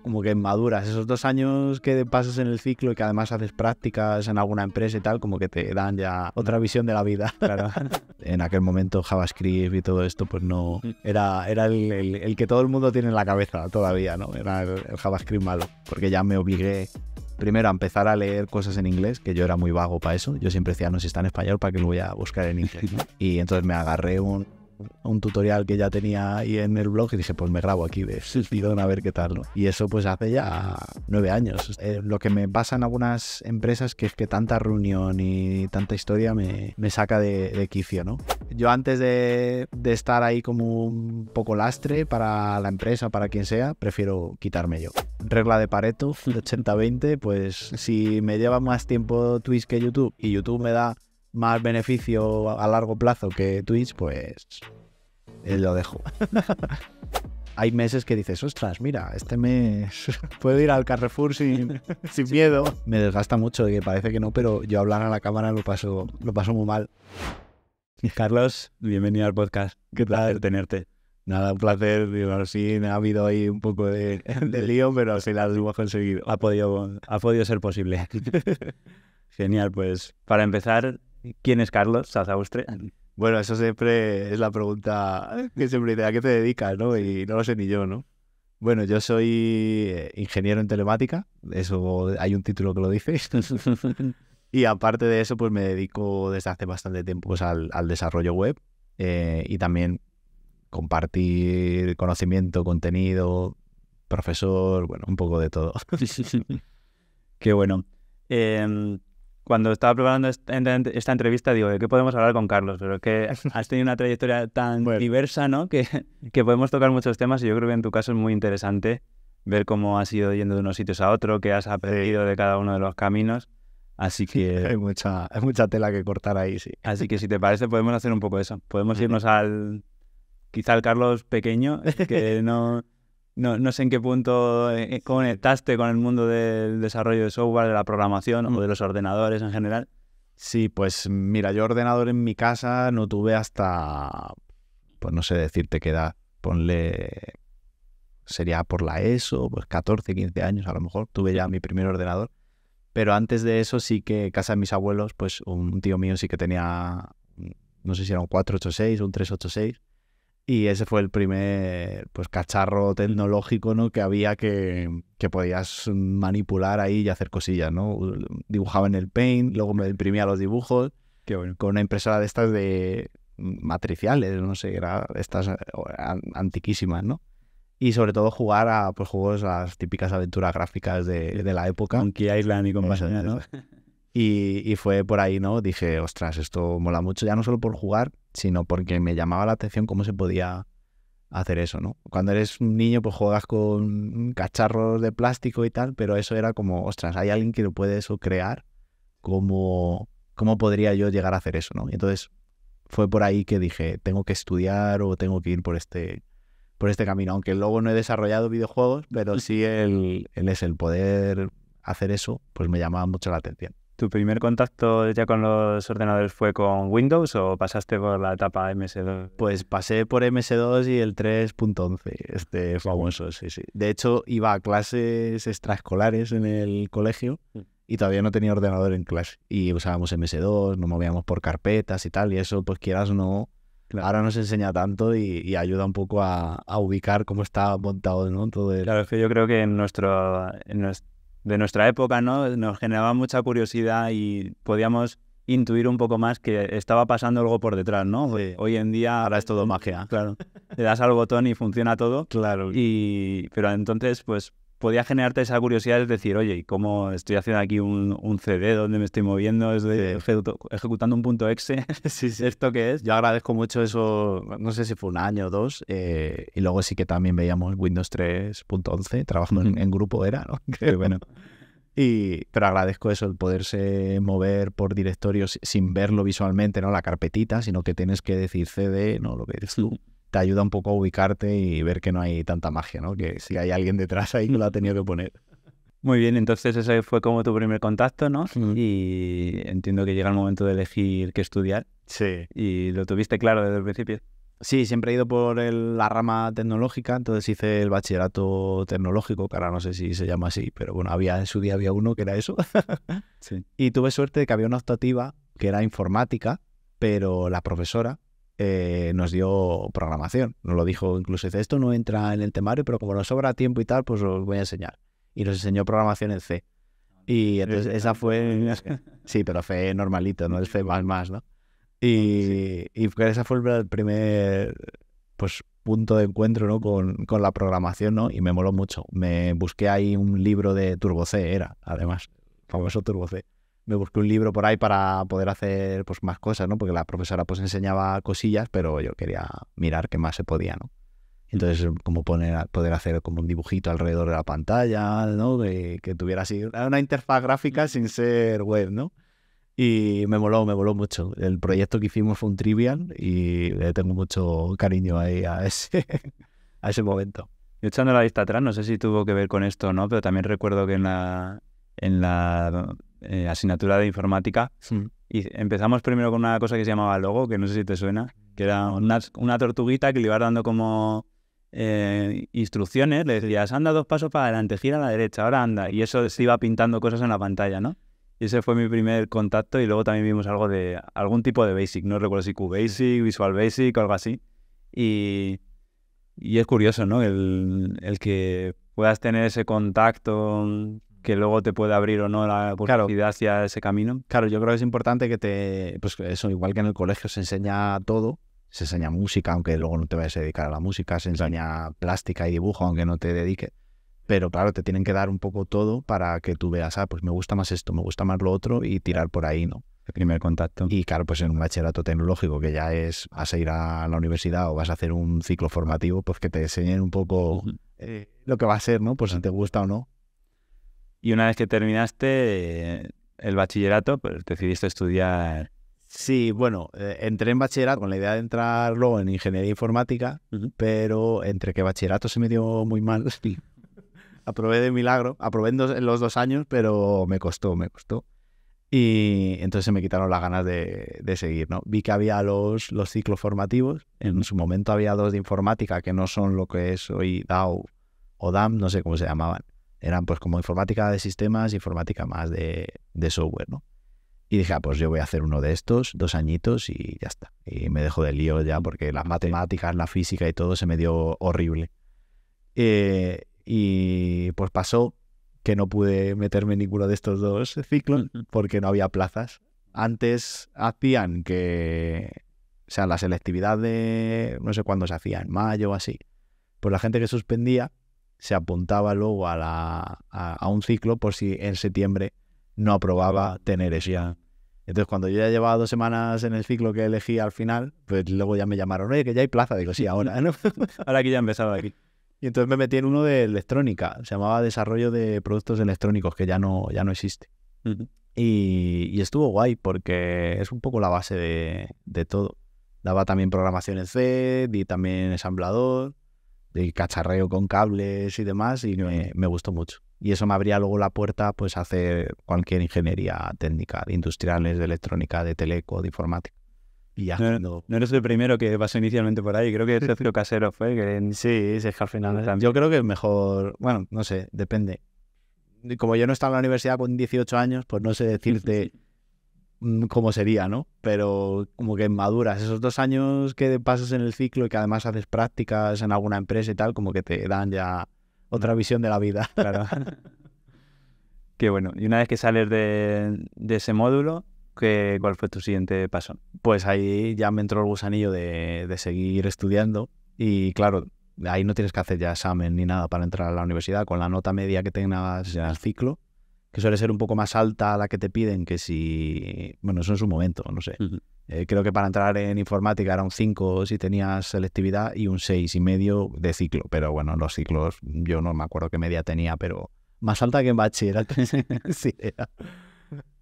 como que maduras. Esos dos años que pasas en el ciclo y que además haces prácticas en alguna empresa y tal, como que te dan ya otra visión de la vida. en aquel momento JavaScript y todo esto, pues no... Era, era el, que todo el mundo tiene en la cabeza todavía, ¿no? Era el, JavaScript malo, porque ya me obligué primero a empezar a leer cosas en inglés, que yo era muy vago para eso. Yo siempre decía, no, si está en español, ¿para qué lo voy a buscar en inglés? y entonces me agarré un, un tutorial que ya tenía ahí en el blog y dije, pues me grabo aquí de Sidon a ver qué tal. ¿no? Y eso pues hace ya nueve años. Eh, lo que me pasa en algunas empresas que es que tanta reunión y tanta historia me, saca de, quicio, ¿no? Yo antes de, estar ahí como un poco lastre para la empresa, para quien sea, prefiero quitarme yo. Regla de Pareto, 80-20, pues si me lleva más tiempo Twitch que YouTube y YouTube me da más beneficio a largo plazo que Twitch, pues eh, lo dejo. Hay meses que dices, ostras, mira, este mes puedo ir al Carrefour sin, sin miedo. Me desgasta mucho, que parece que no, pero yo hablar a la cámara lo paso, lo paso muy mal. Carlos, bienvenido al podcast. ¿Qué tal? tenerte. Nada, un placer. sí, ha habido ahí un poco de, lío, pero sí las hemos conseguido. Ha podido, ha podido ser posible. Genial, pues para empezar, ¿Quién es Carlos Sazaustre? Bueno, eso siempre es la pregunta que siempre dice, ¿a qué te dedicas? ¿no? Y no lo sé ni yo, ¿no? Bueno, yo soy eh, ingeniero en telemática, eso hay un título que lo dice. y aparte de eso, pues me dedico desde hace bastante tiempo pues, al, desarrollo web eh, y también compartir conocimiento, contenido, profesor, bueno, un poco de todo. Qué bueno. Em, cuando estaba preparando esta entrevista, digo, ¿de qué podemos hablar con Carlos? Pero que has tenido una trayectoria tan diversa, ¿no? Que, podemos tocar muchos temas y yo creo que en tu caso es muy interesante ver cómo has ido yendo de unos sitios a otro, qué has aprendido de cada uno de los caminos. Así que... hay, mucha, hay mucha tela que cortar ahí, sí. Así que si te parece, podemos hacer un poco eso. Podemos irnos al... Quizá al Carlos pequeño, que no no, no, sé en qué punto eh, eh, conectaste con el mundo del desarrollo de software, de la programación o mm. de los ordenadores en general. Sí, pues mira, yo ordenador en mi casa no tuve hasta, pues no sé decirte qué edad, ponle, sería por la ESO, pues 14, 15 años a lo mejor, tuve ya mi primer ordenador. Pero antes de eso sí que casa de mis abuelos, pues un tío mío sí que tenía, mm, no sé si era un 486 o un 386 y ese fue el primer pues, cacharro tecnológico ¿no? que había que, podías manipular ahí y hacer cosillas. ¿no? Dibujaba en el Paint, luego me imprimía los dibujos Qué con una impresora de estas de matriciales, no sé, era estas eh, antiquísimas, ¿no? Y sobre todo jugar a pues, juegos, las típicas aventuras gráficas de, la época. Con Key Island y compañía, ¿no? Y, y, fue por ahí, ¿no? Dije, ostras, esto mola mucho, ya no solo por jugar, sino porque me llamaba la atención cómo se podía hacer eso, ¿no? Cuando eres un niño, pues juegas con cacharros de plástico y tal, pero eso era como, ostras, hay alguien que lo puede eso crear, ¿cómo, podría yo llegar a hacer eso, ¿no? Y entonces fue por ahí que dije, tengo que estudiar o tengo que ir por este, por este camino, aunque luego no he desarrollado videojuegos, pero mm. sí el, el es el poder hacer eso, pues me llamaba mucho la atención. ¿Tu primer contacto ya con los ordenadores fue con Windows o pasaste por la etapa MS2? Pues pasé por MS2 y el 3.11, este famoso, sí, sí. De hecho, iba a clases extraescolares en el colegio mm. y todavía no tenía ordenador en clase. Y usábamos MS2, nos movíamos por carpetas y tal, y eso, pues quieras o no, Ahora nos enseña tanto y, ayuda un poco a, ubicar cómo está montado ¿no? todo Claro, es que yo creo que en, nuestro, en, nuestro de nuestra época, ¿no? Nos generaba mucha curiosidad y podíamos intuir un poco más que estaba pasando algo por detrás, ¿no? Hoy en día ahora es todo magia, claro. Le das al botón y funciona todo. Claro. Y pero entonces pues podía generarte esa curiosidad es decir, oye, ¿y cómo estoy haciendo aquí un, CD? donde me estoy moviendo? de ejecutando un punto exe. sí, ¿Esto qué es? Yo agradezco mucho eso, no sé si fue un año o dos. Eh, y luego sí que también veíamos Windows 3.11, trabajando en, grupo era, ¿no? bueno. Y, pero agradezco eso, el poderse mover por directorios sin verlo visualmente, ¿no? La carpetita, sino que tienes que decir CD, ¿no? Lo que te ayuda un poco a ubicarte y ver que no hay tanta magia, ¿no? Que si hay alguien detrás ahí no lo ha tenido que poner. Muy bien, entonces ese fue como tu primer contacto, ¿no? Y entiendo que llega el momento de elegir qué estudiar. Sí. ¿Y lo tuviste claro desde el principio? Sí, siempre he ido por la rama tecnológica, entonces hice el bachillerato tecnológico, que ahora no sé si se llama así, pero bueno, había en su día había uno que era eso. sí. Y tuve suerte de que había una optativa que era informática, pero la profesora eh, nos dio programación. Nos lo dijo incluso, dice, esto no entra en el temario, pero como nos sobra tiempo y tal, pues os voy a enseñar. Y nos enseñó programación en C. Y esa fue... sí, pero fue normalito, no es C++, ¿no? Y, y esa fue el primer pues, punto de encuentro con, con, la programación, ¿no? Y me moló mucho. Me busqué ahí un libro de Turbo C, era, además, famoso Turbo C me busqué un libro por ahí para poder hacer pues, más cosas, ¿no? Porque la profesora pues enseñaba cosillas, pero yo quería mirar qué más se podía, ¿no? Entonces, como poner, poder hacer como un dibujito alrededor de la pantalla, ¿no? que tuviera así una interfaz gráfica sin ser web, ¿no? Y me moló, me moló mucho. El proyecto que hicimos fue un trivial y le tengo mucho cariño ahí a ese, a ese momento. Y echando la vista atrás, no sé si tuvo que ver con esto o no, pero también recuerdo que en la, en la eh, asignatura de informática. Y empezamos primero con una cosa que se llamaba logo, que no sé si te suena, que era una, tortuguita que le ibas dando como eh, instrucciones, le decías, anda dos pasos para adelante, gira a la derecha, ahora anda. Y eso se iba pintando cosas en la pantalla, ¿no? Y ese fue mi primer contacto y luego también vimos algo de algún tipo de Basic, no recuerdo si QBasic, Visual Basic, o algo así. Y, es curioso, ¿no? El, el que puedas tener ese contacto que luego te puede abrir o no la posibilidad hacia ese camino. Claro, yo creo que es importante que te, pues eso, igual que en el colegio se enseña todo, se enseña música, aunque luego no te vayas a dedicar a la música, se enseña plástica y dibujo, aunque no te dediques. Pero claro, te tienen que dar un poco todo para que tú veas, ah, pues me gusta más esto, me gusta más lo otro y tirar por ahí, ¿no? El primer contacto. Y claro, pues en un bachillerato tecnológico que ya es, vas a ir a la universidad o vas a hacer un ciclo formativo, pues que te enseñen un poco eh, lo que va a ser, ¿no? Pues si te gusta o no. Y una vez que terminaste eh, el bachillerato, pues, decidiste estudiar. Sí, bueno, eh, entré en bachillerato con la idea de entrar luego en ingeniería informática, pero entre que bachillerato se me dio muy mal, aprobé de milagro, aprobé en, los dos años, pero me costó, me costó. Y entonces se me quitaron las ganas de, seguir, ¿no? Vi que había los, los ciclos formativos, en su momento había dos de informática que no son lo que es hoy DAO o DAM, no sé cómo se llamaban. Eran pues como informática de sistemas, informática más de, de software, ¿no? Y dije, ah, pues yo voy a hacer uno de estos, dos añitos y ya está. Y me dejo del lío ya porque las matemáticas, la física y todo se me dio horrible. Eh, y pues pasó que no pude meterme en ninguno de estos dos ciclos porque no había plazas. Antes hacían que, o sea, la selectividad de, no sé cuándo se hacía, en mayo o así. Pues la gente que suspendía se apuntaba luego a, la, a, un ciclo por si en septiembre no aprobaba tener ya. Entonces, cuando yo ya llevaba dos semanas en el ciclo que elegí al final, pues luego ya me llamaron, oye, que ya hay plaza. Digo, sí, ahora, ahora que ya empezaba aquí. Y entonces me metí en uno de electrónica, se llamaba Desarrollo de Productos Electrónicos, que ya no, ya no existe. y, estuvo guay porque es un poco la base de, de todo. Daba también programación en C, y también ensamblador, del cacharreo con cables y demás, y me, me, gustó mucho. Y eso me abría luego la puerta pues, a hacer cualquier ingeniería técnica, de industriales, de electrónica, de teleco, de informática. Y ya. No, no. eres el primero que pasó inicialmente por ahí, creo que Sergio Casero fue. Que... Sí, sí, es que al final pues, Yo creo que es mejor, bueno, no sé, depende. Como yo no estaba en la universidad con 18 años, pues no sé decirte Mm, cómo sería, ¿no? Pero como que maduras. Esos dos años que pasas en el ciclo y que además haces prácticas en alguna empresa y tal, como que te dan ya otra visión de la vida. Claro. Qué bueno. Y una vez que sales de, ese módulo, ¿qué, ¿cuál fue tu siguiente paso? Pues ahí ya me entró el gusanillo de, de seguir estudiando. Y claro, ahí no tienes que hacer ya examen ni nada para entrar a la universidad. Con la nota media que tengas en el ciclo, que suele ser un poco más alta la que te piden que si, bueno, eso en su momento, no sé. Eh, creo que para entrar en informática era un 5 si tenías selectividad y un 6 y medio de ciclo, pero bueno, los ciclos yo no me acuerdo qué media tenía, pero más alta que en bachillerato. sí,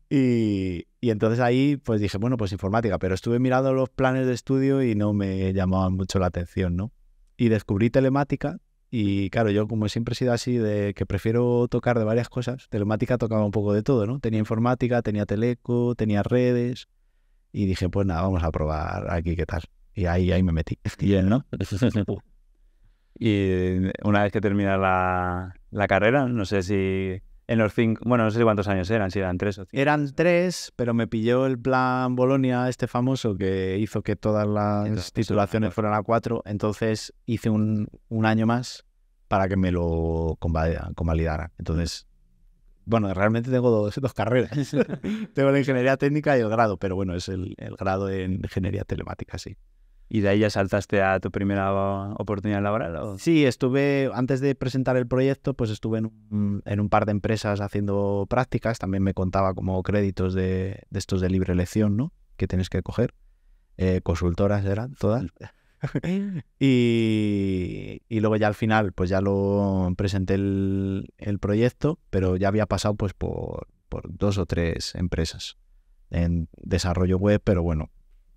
Y, y, entonces ahí pues dije, bueno, pues informática, pero estuve mirando los planes de estudio y no me llamaban mucho la atención, ¿no? Y descubrí telemática, y claro, yo como siempre he sido así de que prefiero tocar de varias cosas, telemática tocaba un poco de todo, ¿no? Tenía informática, tenía teleco, tenía redes y dije, pues nada, vamos a probar aquí qué tal. Y ahí, ahí me metí. Y ¿no? y una vez que termina la, la carrera, no sé si en los cinco, bueno, no sé cuántos años eran, si eran tres Eran tres, pero me pilló el plan Bolonia, este famoso, que hizo que todas las titulaciones fueran a cuatro. Entonces hice un, año más para que me lo convalidara. Entonces, bueno, realmente tengo dos, carreras. tengo la ingeniería técnica y el grado, pero bueno, es el, el grado en ingeniería telemática, sí. ¿Y de ahí ya saltaste a tu primera oportunidad laboral? ¿o? Sí, estuve, antes de presentar el proyecto, pues estuve en, un par de empresas haciendo prácticas, también me contaba como créditos de, estos de libre elección, ¿no? Que tienes que coger. Eh, consultoras eran todas. y, luego ya al final, pues ya lo presenté el, proyecto, pero ya había pasado pues por dos o tres empresas en desarrollo web, pero bueno,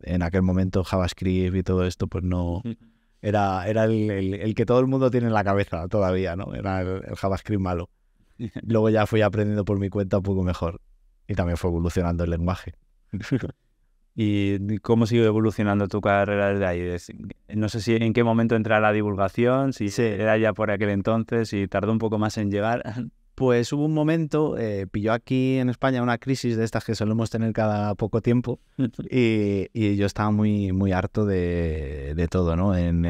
en aquel momento JavaScript y todo esto, pues no... Mm. Era, era el, que todo el mundo tiene en la cabeza todavía, ¿no? Era el, JavaScript malo. Luego ya fui aprendiendo por mi cuenta un poco mejor y también fue evolucionando el lenguaje. ¿Y cómo sigue evolucionando tu carrera desde ahí? No sé si en qué momento entra la divulgación, si era ya por aquel entonces, si tardó un poco más en llegar. Pues hubo un momento, eh, pilló aquí en España una crisis de estas que solemos tener cada poco tiempo y, yo estaba muy, muy harto de, todo, ¿no? En,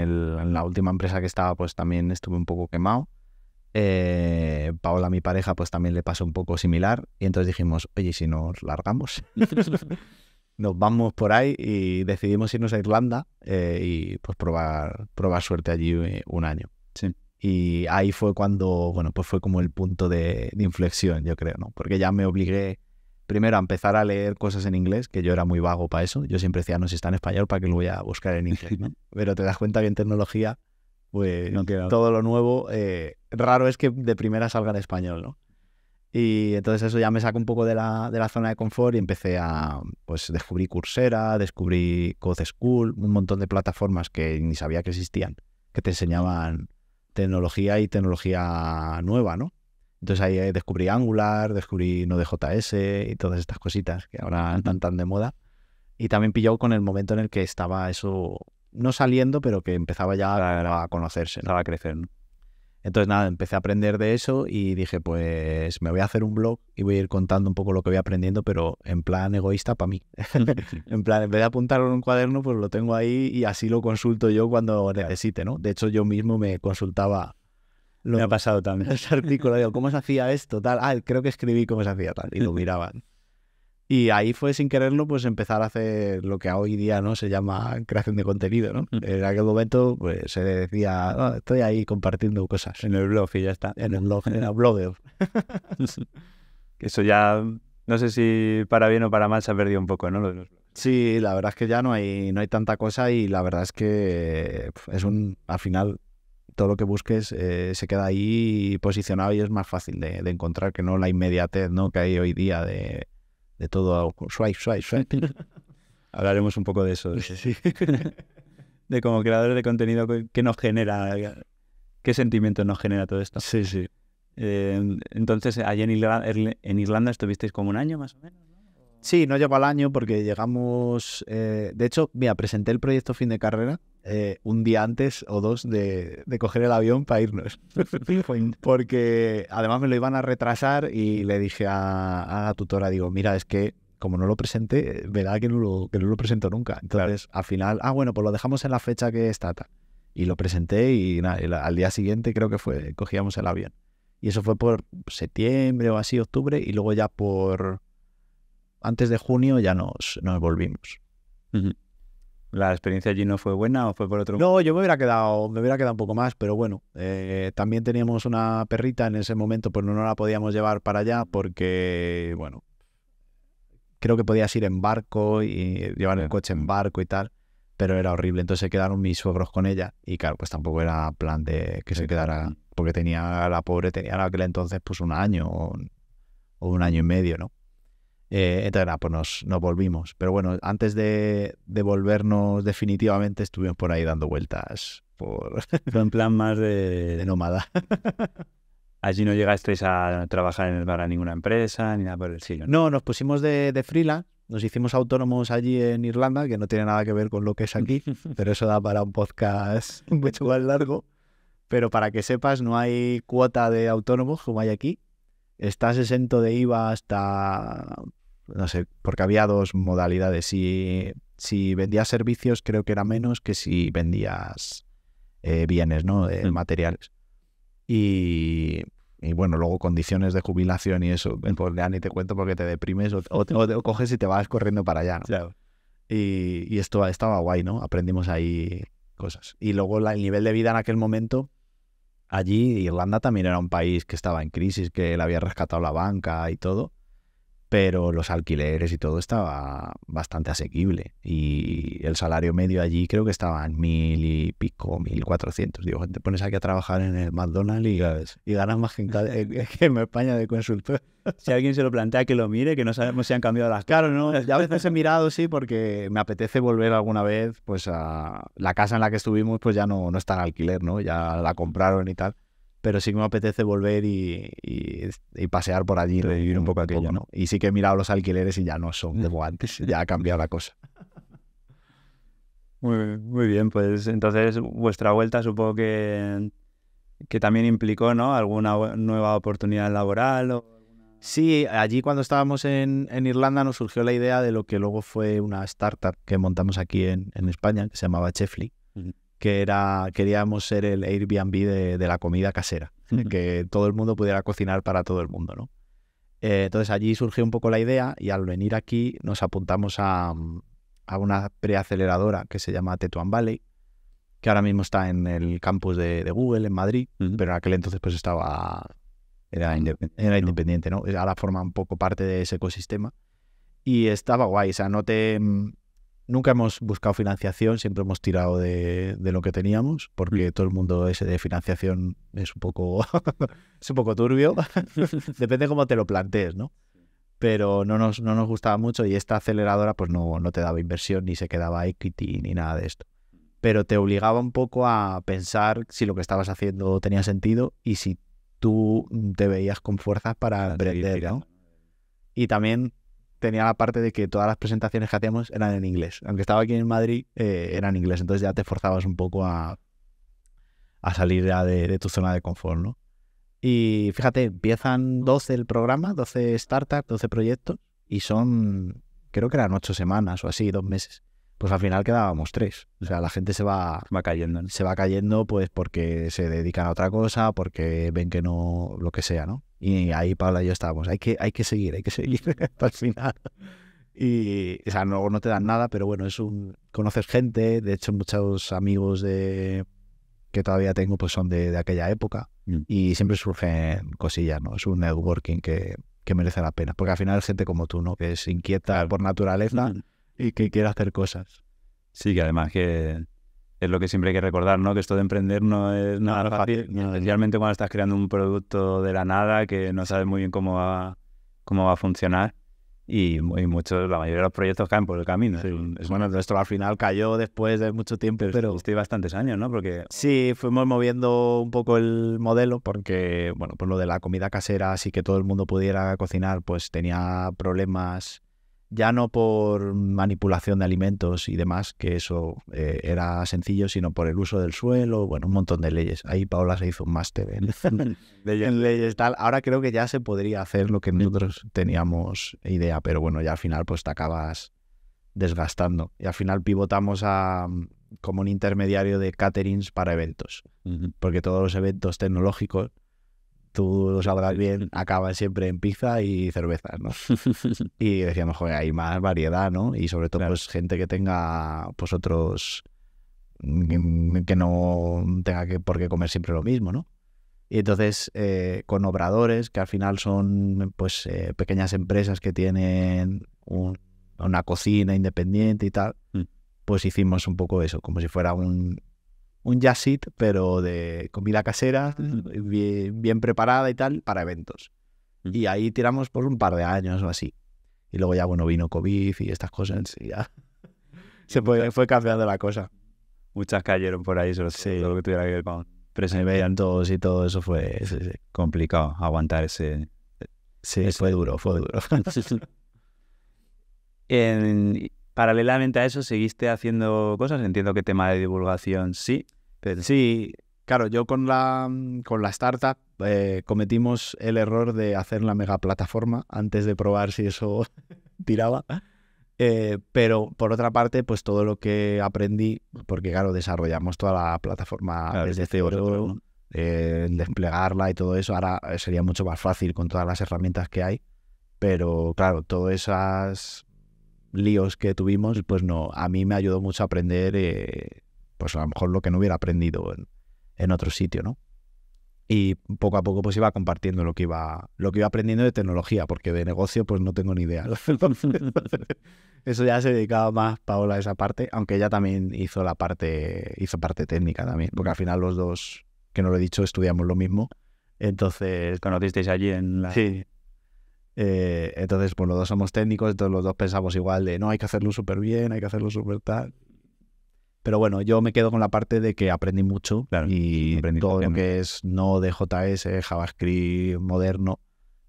la última empresa que estaba pues también estuve un poco quemado. Eh, Paola, mi pareja, pues también le pasó un poco similar y entonces dijimos, oye, si nos largamos, nos vamos por ahí y decidimos irnos a Irlanda eh, y pues probar, probar suerte allí un año. Y ahí fue cuando, bueno, pues fue como el punto de, inflexión, yo creo, ¿no? Porque ya me obligué primero a empezar a leer cosas en inglés, que yo era muy vago para eso. Yo siempre decía, no, si está en español, ¿para qué lo voy a buscar en inglés? ¿no? Pero te das cuenta que en tecnología, pues todo lo nuevo, eh, raro es que de primera salga en español, ¿no? Y entonces eso ya me sacó un poco de la, de la zona de confort y empecé a pues, descubrir Coursera, descubrí Code School, un montón de plataformas que ni sabía que existían, que te enseñaban tecnología y tecnología nueva, ¿no? Entonces ahí eh, descubrí Angular, descubrí Node.js y todas estas cositas que ahora están tan de moda. Y también pilló con el momento en el que estaba eso, no saliendo, pero que empezaba ya a, conocerse, a crecer. ¿no? Entonces, nada, empecé a aprender de eso y dije, pues me voy a hacer un blog y voy a ir contando un poco lo que voy aprendiendo, pero en plan egoísta para mí. en plan, en vez de apuntarlo en un cuaderno, pues lo tengo ahí y así lo consulto yo cuando necesite, ¿no? De hecho, yo mismo me consultaba. Lo, me ha pasado también. Ese artículo, digo, ¿cómo se hacía esto? Tal, ah, creo que escribí cómo se hacía tal. Y lo miraban. Y ahí fue sin quererlo, pues empezar a hacer lo que hoy día no se llama creación de contenido, ¿no? Mm. En aquel momento, pues se decía, ah, estoy ahí compartiendo cosas. En el blog y ya está. En el blog, en el blogger. Eso ya, no sé si para bien o para mal se ha perdido un poco, ¿no? Sí, la verdad es que ya no hay, no hay tanta cosa y la verdad es que es un, al final, todo lo que busques eh, se queda ahí posicionado y es más fácil de, de encontrar que no la inmediatez ¿no? que hay hoy día de de todo a swipe, Hablaremos un poco de eso. de como creadores de contenido, que nos genera? ¿Qué sentimiento nos genera todo esto? Sí, sí. Eh, entonces, allí en Irlanda estuvisteis como un año más o menos. Sí, no llegó al año porque llegamos. Eh, de hecho, mira, presenté el proyecto fin de carrera eh, un día antes o dos de, coger el avión para irnos. porque además me lo iban a retrasar y le dije a, la tutora, digo, mira, es que como no lo presenté, verá que no lo, que no lo presento nunca. Entonces, al final, ah, bueno, pues lo dejamos en la fecha que está. Y lo presenté y, nada, al día siguiente creo que fue, cogíamos el avión. Y eso fue por septiembre o así, octubre, y luego ya por antes de junio ya nos, nos volvimos. ¿La experiencia allí no fue buena o fue por otro? No, yo me hubiera quedado, me hubiera quedado un poco más, pero bueno, eh, también teníamos una perrita en ese momento, pues no, la podíamos llevar para allá porque, bueno, creo que podías ir en barco y llevar el coche en barco y tal, pero era horrible. Entonces se quedaron mis suegros con ella y claro, pues tampoco era plan de que se quedara, porque tenía la pobre, tenía en aquel entonces pues un año o un año y medio, ¿no? Eh, entonces, pues nos, volvimos. Pero bueno, antes de, volvernos definitivamente, estuvimos por ahí dando vueltas. Por... en plan más de, nómada. Allí no llegasteis a trabajar en el bar ninguna empresa ni nada por el siglo ¿no? nos pusimos de, de, freelance, nos hicimos autónomos allí en Irlanda, que no tiene nada que ver con lo que es aquí, pero eso da para un podcast mucho más largo. Pero para que sepas, no hay cuota de autónomos como hay aquí estás exento de IVA hasta, no sé, porque había dos modalidades. Si, si vendías servicios, creo que era menos que si vendías eh, bienes, ¿no? Eh, mm. Materiales. Y, bueno, luego condiciones de jubilación y eso, pues ya ni te cuento porque te deprimes o, te, coges y te vas corriendo para allá, ¿no? Claro. Y, esto estaba guay, ¿no? Aprendimos ahí cosas. Y luego el nivel de vida en aquel momento allí Irlanda también era un país que estaba en crisis, que le había rescatado la banca y todo pero los alquileres y todo estaba bastante asequible. Y el salario medio allí creo que estaba en mil y pico, mil cuatrocientos. Digo, te pones aquí a trabajar en el McDonald's y, y ganas más que en, que España de consultor. Si alguien se lo plantea, que lo mire, que no sabemos si han cambiado las caras, ¿no? Ya a veces he mirado, sí, porque me apetece volver alguna vez, pues a la casa en la que estuvimos, pues ya no, no está en alquiler, ¿no? Ya la compraron y tal pero sí que me apetece volver y, pasear por allí, revivir un poco aquello. ¿no? Y sí que he mirado los alquileres y ya no son de antes, ya ha cambiado la cosa. Muy bien, pues entonces vuestra vuelta supongo que, que también implicó ¿no? alguna nueva oportunidad laboral. Sí, allí cuando estábamos en, en, Irlanda nos surgió la idea de lo que luego fue una startup que montamos aquí en, España, que se llamaba Chefly que era, queríamos ser el Airbnb de, la comida casera, que todo el mundo pudiera cocinar para todo el mundo, ¿no? Eh, entonces allí surgió un poco la idea y al venir aquí nos apuntamos a, una preaceleradora que se llama Tetuan Valley, que ahora mismo está en el campus de, Google en Madrid, pero en aquel entonces pues estaba era ah, independiente, era independiente, ¿no? Ahora forma un poco parte de ese ecosistema. Y estaba guay, o sea, no te, Nunca hemos buscado financiación, siempre hemos tirado de, lo que teníamos, porque mm. todo el mundo ese de financiación es un poco, es un poco turbio. Depende cómo te lo plantees, ¿no? Pero no nos, no nos gustaba mucho y esta aceleradora pues no, no te daba inversión, ni se quedaba equity, ni nada de esto. Pero te obligaba un poco a pensar si lo que estabas haciendo tenía sentido y si tú te veías con fuerzas para aprender. Y también tenía la parte de que todas las presentaciones que hacíamos eran en inglés. Aunque estaba aquí en Madrid, eh, eran en inglés. Entonces ya te forzabas un poco a, salir ya de, tu zona de confort, ¿no? Y fíjate, empiezan 12 el programa, 12 startups, 12 proyectos, y son, creo que eran 8 semanas o así, dos meses. Pues al final quedábamos tres. O sea, la gente se va, cayendo. Se va cayendo pues porque se dedican a otra cosa, porque ven que no, lo que sea, ¿no? Y ahí Pablo y yo estábamos, hay que, hay que seguir, hay que seguir hasta el final. Y, o sea, no, no te dan nada, pero bueno, es un, conoces gente, de hecho muchos amigos de, que todavía tengo pues son de, de aquella época mm. y siempre surgen cosillas, ¿no? Es un networking que, que merece la pena, porque al final es gente como tú, ¿no? Que es inquieta por naturaleza mm. y que quiere hacer cosas. Sí, que además que es lo que siempre hay que recordar, ¿no? Que esto de emprender no es nada fácil, especialmente cuando estás creando un producto de la nada que no sabes muy bien cómo va, cómo va a funcionar. Y, muchos, la mayoría de los proyectos caen por el camino. Es bueno, esto al final cayó después de mucho tiempo, pero... Estoy bastantes años, ¿no? Porque... Sí, fuimos moviendo un poco el modelo porque, bueno, pues lo de la comida casera, así que todo el mundo pudiera cocinar, pues tenía problemas ya no por manipulación de alimentos y demás, que eso eh, era sencillo, sino por el uso del suelo, bueno, un montón de leyes. Ahí Paola se hizo un máster en, leyes tal. Ahora creo que ya se podría hacer lo que nosotros teníamos idea, pero bueno, ya al final pues te acabas desgastando. Y al final pivotamos a mm, como un intermediario de caterings para eventos, porque todos los eventos tecnológicos lo sabrás bien, acaban siempre en pizza y cervezas, ¿no? y decíamos, joder, hay más variedad, ¿no? Y sobre todo, pues, gente que tenga, pues, otros... Mm, que, no tenga que, por qué comer siempre lo mismo, ¿no? Y entonces, eh, con obradores, que al final son, pues, eh, pequeñas empresas que tienen una cocina independiente y tal, mm. pues hicimos un poco eso, como si fuera un, un jazzit, pero de comida casera, bien, preparada y tal, para eventos. Y ahí tiramos por un par de años o así. Y luego ya, bueno, vino COVID y estas cosas, y ya se fue, fue cambiando la cosa. Muchas cayeron por ahí, sobre sí. lo que tuviera que ver con veían todos y todo eso fue complicado aguantar ese. Eh, sí, fue duro, fue duro. en, Paralelamente a eso, ¿seguiste haciendo cosas? Entiendo que tema de divulgación sí. Sí, claro, yo con la, mm, con startup eh, cometimos el error de hacer la mega plataforma antes de probar si eso tiraba. Eh, pero por otra parte, pues todo lo que aprendí, porque claro, desarrollamos toda la plataforma desde cero, eh, desplegarla y todo eso, ahora sería mucho más fácil con todas las herramientas que hay, pero claro, todas esas líos que tuvimos, pues no, a mí me ayudó mucho a aprender, eh, pues a lo mejor lo que no hubiera aprendido en, otro sitio, ¿no? Y poco a poco pues iba compartiendo lo que iba, lo que iba aprendiendo de tecnología, porque de negocio pues no tengo ni idea. Eso ya se dedicaba más Paola a esa parte, aunque ella también hizo la parte, hizo parte técnica también, porque al final los dos, que no lo he dicho, estudiamos lo mismo. Entonces... Conocisteis allí en la... Sí, eh, entonces, pues los dos somos técnicos, entonces los dos pensamos igual de, no, hay que hacerlo súper bien, hay que hacerlo súper tal. Pero bueno, yo me quedo con la parte de que aprendí mucho y aprendí todo lo que es no de JS, JavaScript moderno,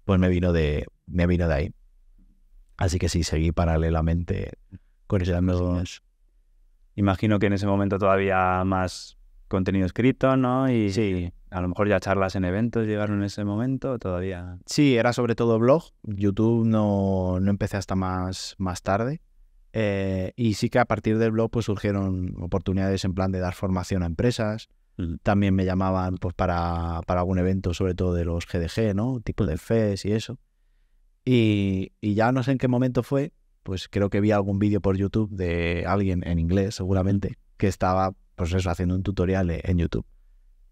pues me vino de, me vino de ahí. Así que sí, seguí paralelamente pues con ese Imagino que en ese momento todavía más contenido escrito, ¿no? Y, sí. A lo mejor ya charlas en eventos llegaron en ese momento, todavía. Sí, era sobre todo blog. YouTube no, empecé hasta más, más tarde. Eh, y sí que a partir del blog pues surgieron oportunidades en plan de dar formación a empresas. También me llamaban pues para, algún evento, sobre todo de los GDG, ¿no? Tipo del FES y eso. Y, ya no sé en qué momento fue, pues creo que vi algún vídeo por YouTube de alguien en inglés, seguramente, que estaba, pues haciendo un tutorial en YouTube.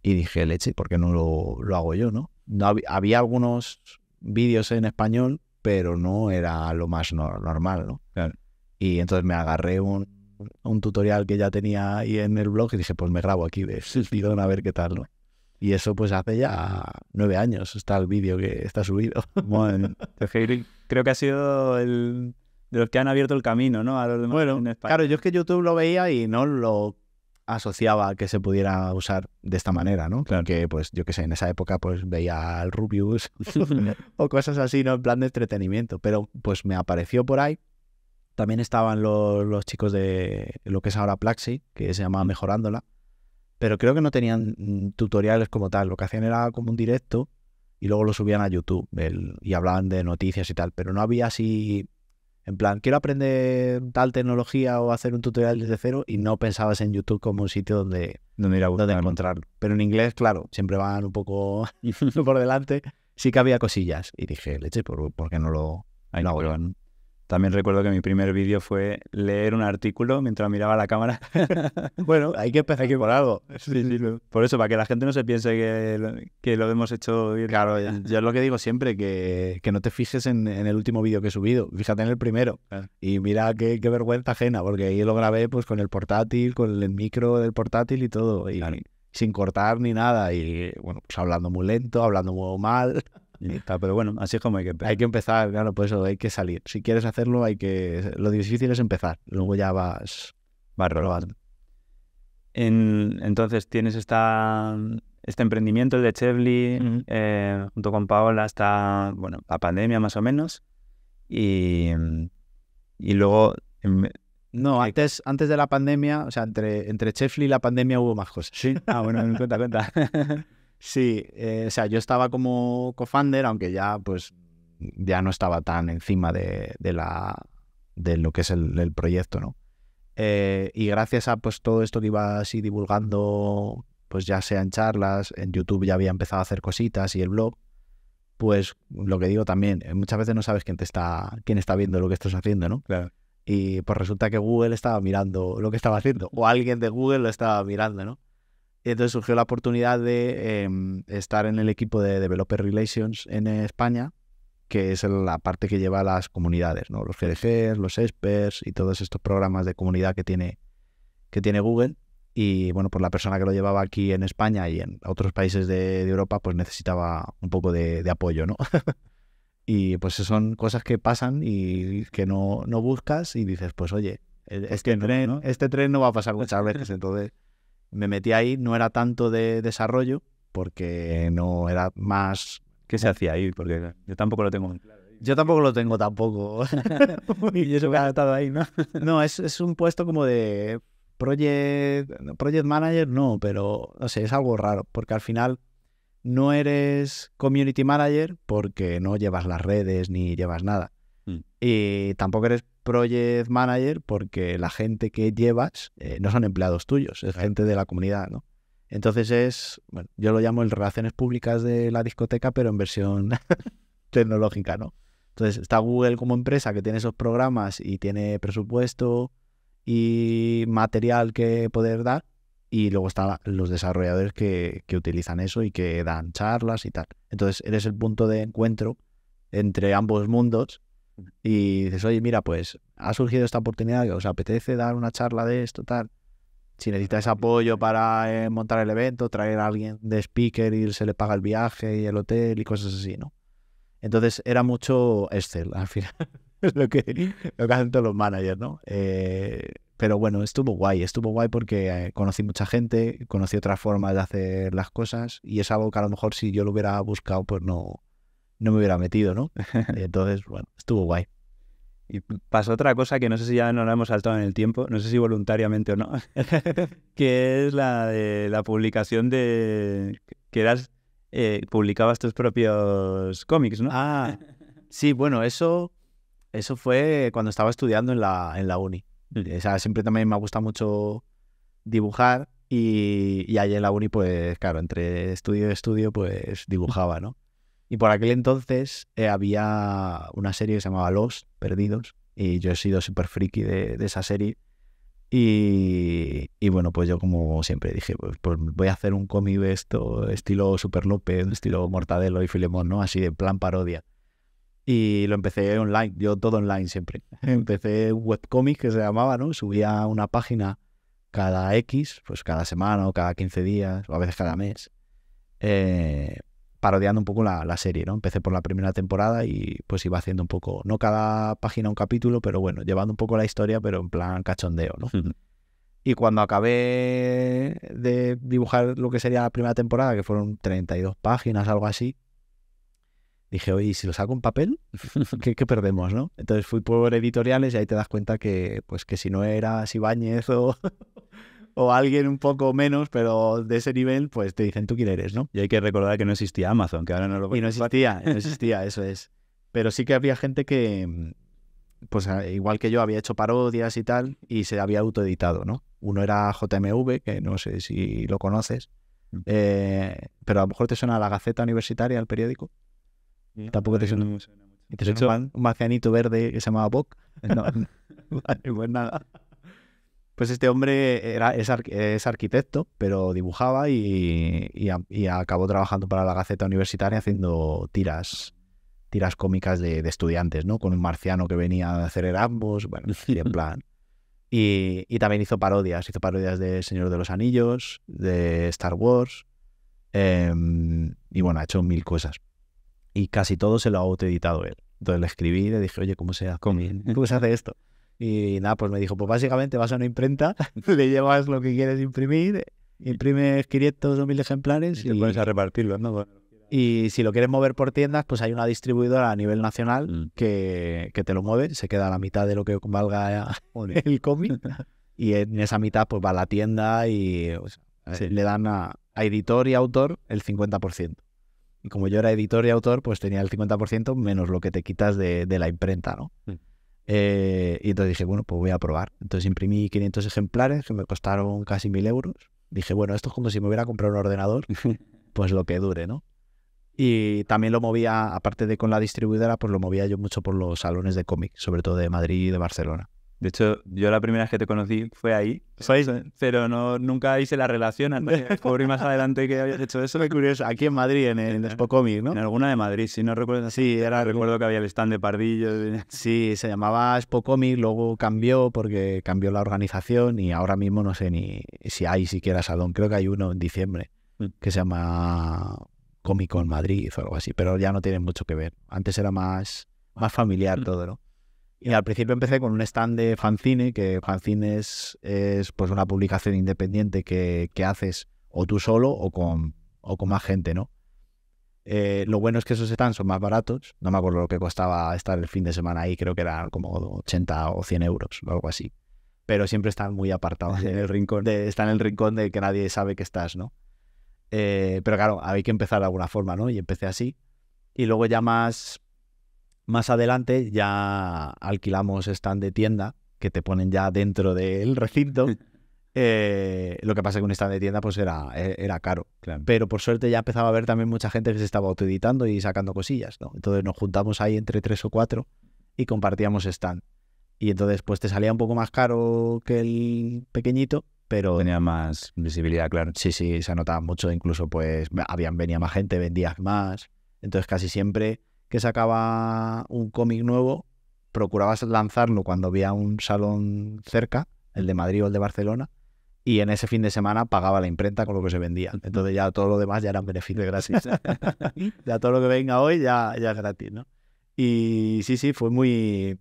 Y dije, leche, ¿por qué no lo, lo hago yo, no? no había, algunos vídeos en español, pero no era lo más normal, ¿no? Y entonces me agarré un, un, tutorial que ya tenía ahí en el blog y dije, pues me grabo aquí de Silpidón a ver qué tal, ¿no? Y eso pues hace ya nueve años está el vídeo que está subido. Bueno, creo que ha sido el de los que han abierto el camino, ¿no? A los demás bueno, en claro, yo es que YouTube lo veía y no lo asociaba que se pudiera usar de esta manera, ¿no? Claro. Que, pues, yo que sé, en esa época, pues, veía al Rubius o cosas así, ¿no? En plan de entretenimiento. Pero, pues, me apareció por ahí. También estaban los, chicos de lo que es ahora Plaxi, que se llamaba mm. Mejorándola. Pero creo que no tenían tutoriales como tal. Lo que hacían era como un directo y luego lo subían a YouTube y hablaban de noticias y tal. Pero no había así en plan, quiero aprender tal tecnología o hacer un tutorial desde cero y no pensabas en YouTube como un sitio donde, donde, ir a buscar, donde encontrarlo. Pero en inglés, claro, siempre van un poco por delante. Sí que había cosillas y dije, leche, ¿por, qué no lo, no lo también recuerdo que mi primer vídeo fue leer un artículo mientras miraba la cámara. bueno, hay que empezar aquí por algo. Por eso, para que la gente no se piense que lo, hemos hecho Claro, ya. yo es lo que digo siempre, que, no te fijes en, el último vídeo que he subido, fíjate en el primero. Y mira qué, vergüenza ajena, porque ahí lo grabé pues con el portátil, con el micro del portátil y todo. Sin cortar ni nada. Y bueno, pues hablando muy lento, hablando muy mal. Pero bueno, así es como hay que empezar. Hay que empezar, claro, por eso hay que salir. Si quieres hacerlo, hay que. Lo difícil es empezar. Luego ya vas, vas robando. entonces tienes esta, este emprendimiento el de Chevli eh, junto con Paola hasta bueno, la pandemia más o menos. Y, y luego. Em, no, eh, antes, antes de la pandemia, o sea, entre, entre Chefly y la pandemia hubo más cosas. Sí. Ah, bueno, cuenta, cuenta. Sí, eh, o sea, yo estaba como co-founder, aunque ya pues ya no estaba tan encima de, de la, de lo que es el, proyecto, ¿no? Eh, y gracias a pues todo esto que iba así divulgando, pues ya sea en charlas, en YouTube ya había empezado a hacer cositas y el blog, pues lo que digo también, eh, muchas veces no sabes quién te está, quién está viendo lo que estás haciendo, ¿no? Y pues resulta que Google estaba mirando lo que estaba haciendo, o alguien de Google lo estaba mirando, ¿no? Y entonces surgió la oportunidad de em, estar en el equipo de Developer Relations en España, que es la parte que lleva las comunidades, ¿no? los GDGs, los experts y todos estos programas de comunidad que tiene, que tiene Google. Y bueno, pues la persona que lo llevaba aquí en España y en otros países de, Europa, pues necesitaba un poco de, apoyo, ¿no? y pues son cosas que pasan y que no, no buscas y dices, pues oye, e, este, tren, este tren no va a pasar muchas veces, entonces me metí ahí, no era tanto de desarrollo, porque no era más... ¿Qué se hacía ahí? Porque yo tampoco lo tengo. Yo tampoco lo tengo tampoco. y eso ha estado ahí, ¿no? no, es, un puesto como de project, project manager, no, pero es algo raro, porque al final no eres community manager porque no llevas las redes ni llevas nada. Mm. Y tampoco eres project manager porque la gente que llevas eh, no son empleados tuyos, es gente de la comunidad, ¿no? Entonces es, bueno, yo lo llamo el relaciones públicas de la discoteca, pero en versión tecnológica, ¿no? Entonces está Google como empresa que tiene esos programas y tiene presupuesto y material que poder dar, y luego están los desarrolladores que, que utilizan eso y que dan charlas y tal. Entonces eres el punto de encuentro entre ambos mundos y dices, oye, mira, pues ha surgido esta oportunidad, que os apetece dar una charla de esto, tal. Si necesitáis apoyo para eh, montar el evento, traer a alguien de speaker y se le paga el viaje y el hotel y cosas así, ¿no? Entonces era mucho Excel, al final. es lo que, lo hacen todos los managers, ¿no? Eh, pero bueno, estuvo guay, estuvo guay porque eh, conocí mucha gente, conocí otras formas de hacer las cosas y es algo que a lo mejor si yo lo hubiera buscado, pues no, no me hubiera metido, ¿no? Entonces, bueno, estuvo guay. Y pasó otra cosa que no sé si ya no la hemos saltado en el tiempo, no sé si voluntariamente o no, que es la de la publicación de que eras eh, publicabas tus propios cómics, ¿no? Ah, sí, bueno, eso eso fue cuando estaba estudiando en la, en la uni. Hmm. O sea, siempre también me gusta mucho dibujar y, y en la uni, pues claro, entre estudio y estudio, pues dibujaba, ¿no? Y por aquel entonces eh, había una serie que se llamaba Los Perdidos. Y yo he sido súper friki de, esa serie. Y, bueno, pues yo como siempre dije, pues, pues, voy a hacer un cómic de esto, estilo Super López, estilo Mortadelo y Filemón, ¿no? Así de plan parodia. Y lo empecé online, yo todo online siempre. Empecé un webcomic que se llamaba, ¿no? Subía una página cada X, pues cada semana o cada 15 días, o a veces cada mes. Eh, parodiando un poco la, serie, ¿no? Empecé por la primera temporada y pues iba haciendo un poco, no cada página un capítulo, pero bueno, llevando un poco la historia, pero en plan cachondeo, ¿no? Y cuando acabé de dibujar lo que sería la primera temporada, que fueron 32 páginas, algo así, dije, oye, si lo saco en papel? ¿Qué, ¿Qué, perdemos, no? Entonces fui por editoriales y ahí te das cuenta que, pues, que si no eras Ibáñez o, o alguien un poco menos, pero de ese nivel, pues te dicen tú quién eres, ¿no? Y hay que recordar que no existía Amazon, que ahora no lo Y no existía, no existía, eso es. Pero sí que había gente que, mm, pues ah, igual que yo, había hecho parodias y tal, y se había autoeditado, ¿no? Uno era JMV, que no sé si lo conoces, mm. eh, pero a lo mejor te suena la Gaceta Universitaria, el periódico. Tampoco te suena. ¿Y te suena un, macianito verde que se llamaba Boc No, pues nada. Pues este hombre era, es, arquitecto, pero dibujaba y, acabó trabajando para la Gaceta Universitaria haciendo tiras tiras cómicas de, estudiantes, ¿no? Con un marciano que venía a hacer ambos, bueno, en plan. Y, también hizo parodias, hizo parodias de Señor de los Anillos, de Star Wars, em, y bueno, ha hecho mil cosas. Y casi todo se lo ha autoeditado él. Entonces le escribí y le dije, oye, ¿cómo ¿cómo se hace esto? Y nada, pues me dijo, pues básicamente vas a una imprenta, le llevas lo que quieres imprimir, imprimes 500 o 1000 ejemplares. Y, te pones a repartirlo. ¿no? Y si lo quieres mover por tiendas, pues hay una distribuidora a nivel nacional mm. que, te lo mueve, se queda la mitad de lo que valga el cómic. y en esa mitad, pues va a la tienda y eh, le dan a, editor y autor el 50%. Y como yo era editor y autor, pues tenía el 50% menos lo que te quitas de, la imprenta, ¿no? Mm. Eh, y entonces dije, bueno, pues voy a probar. Entonces imprimí 500 ejemplares que me costaron casi 1000 euros. Dije, bueno, esto es como si me hubiera comprado un ordenador, pues lo que dure, ¿no? Y también lo movía, aparte de con la distribuidora, pues lo movía yo mucho por los salones de cómic, sobre todo de Madrid y de Barcelona. De hecho, yo la primera vez que te conocí fue ahí. Pero no, nunca hice la relación. Descubrí más adelante que habías hecho eso. Muy curioso. Aquí en Madrid, en, el, ¿no? En alguna de Madrid, si no recuerdo. Sí, era... Recuerdo que había el stand de Pardillo. Sí, se llamaba Spocomic, luego cambió porque cambió la organización y ahora mismo no sé ni si hay siquiera salón. Creo que hay uno en diciembre mm. que se llama Comico en Madrid o algo así, pero ya no tiene mucho que ver. Antes era más, más familiar mm. todo, ¿no? Y al principio empecé con un stand de fanzine, que fanzine es, pues una publicación independiente que, haces o tú solo o con, con más gente, ¿no? Eh, lo bueno es que esos stands son más baratos. No me acuerdo lo que costaba estar el fin de semana ahí, creo que eran como 80 o 100 euros o algo así. Pero siempre están muy apartados en el rincón. están en el rincón de que nadie sabe que estás, ¿no? Eh, pero claro, hay que empezar de alguna forma, ¿no? Y empecé así. Y luego ya más más adelante ya alquilamos stand de tienda, que te ponen ya dentro del recinto. Eh, lo que pasa es que un stand de tienda pues era, eh, era caro. Pero por suerte ya empezaba a haber también mucha gente que se estaba autoeditando y sacando cosillas, ¿no? Entonces nos juntamos ahí entre tres o cuatro y compartíamos stand. Y entonces pues te salía un poco más caro que el pequeñito, pero... Tenía más visibilidad, claro. Sí, sí, se anotaba mucho. Incluso pues habían, venía más gente, vendías más. Entonces casi siempre que sacaba un cómic nuevo, procurabas lanzarlo cuando había un salón cerca, el de Madrid o el de Barcelona, y en ese fin de semana pagaba la imprenta con lo que se vendía. Entonces ya todo lo demás ya era beneficio beneficio gratis. ya todo lo que venga hoy ya, ya es gratis, ¿no? Y sí, sí, fue muy,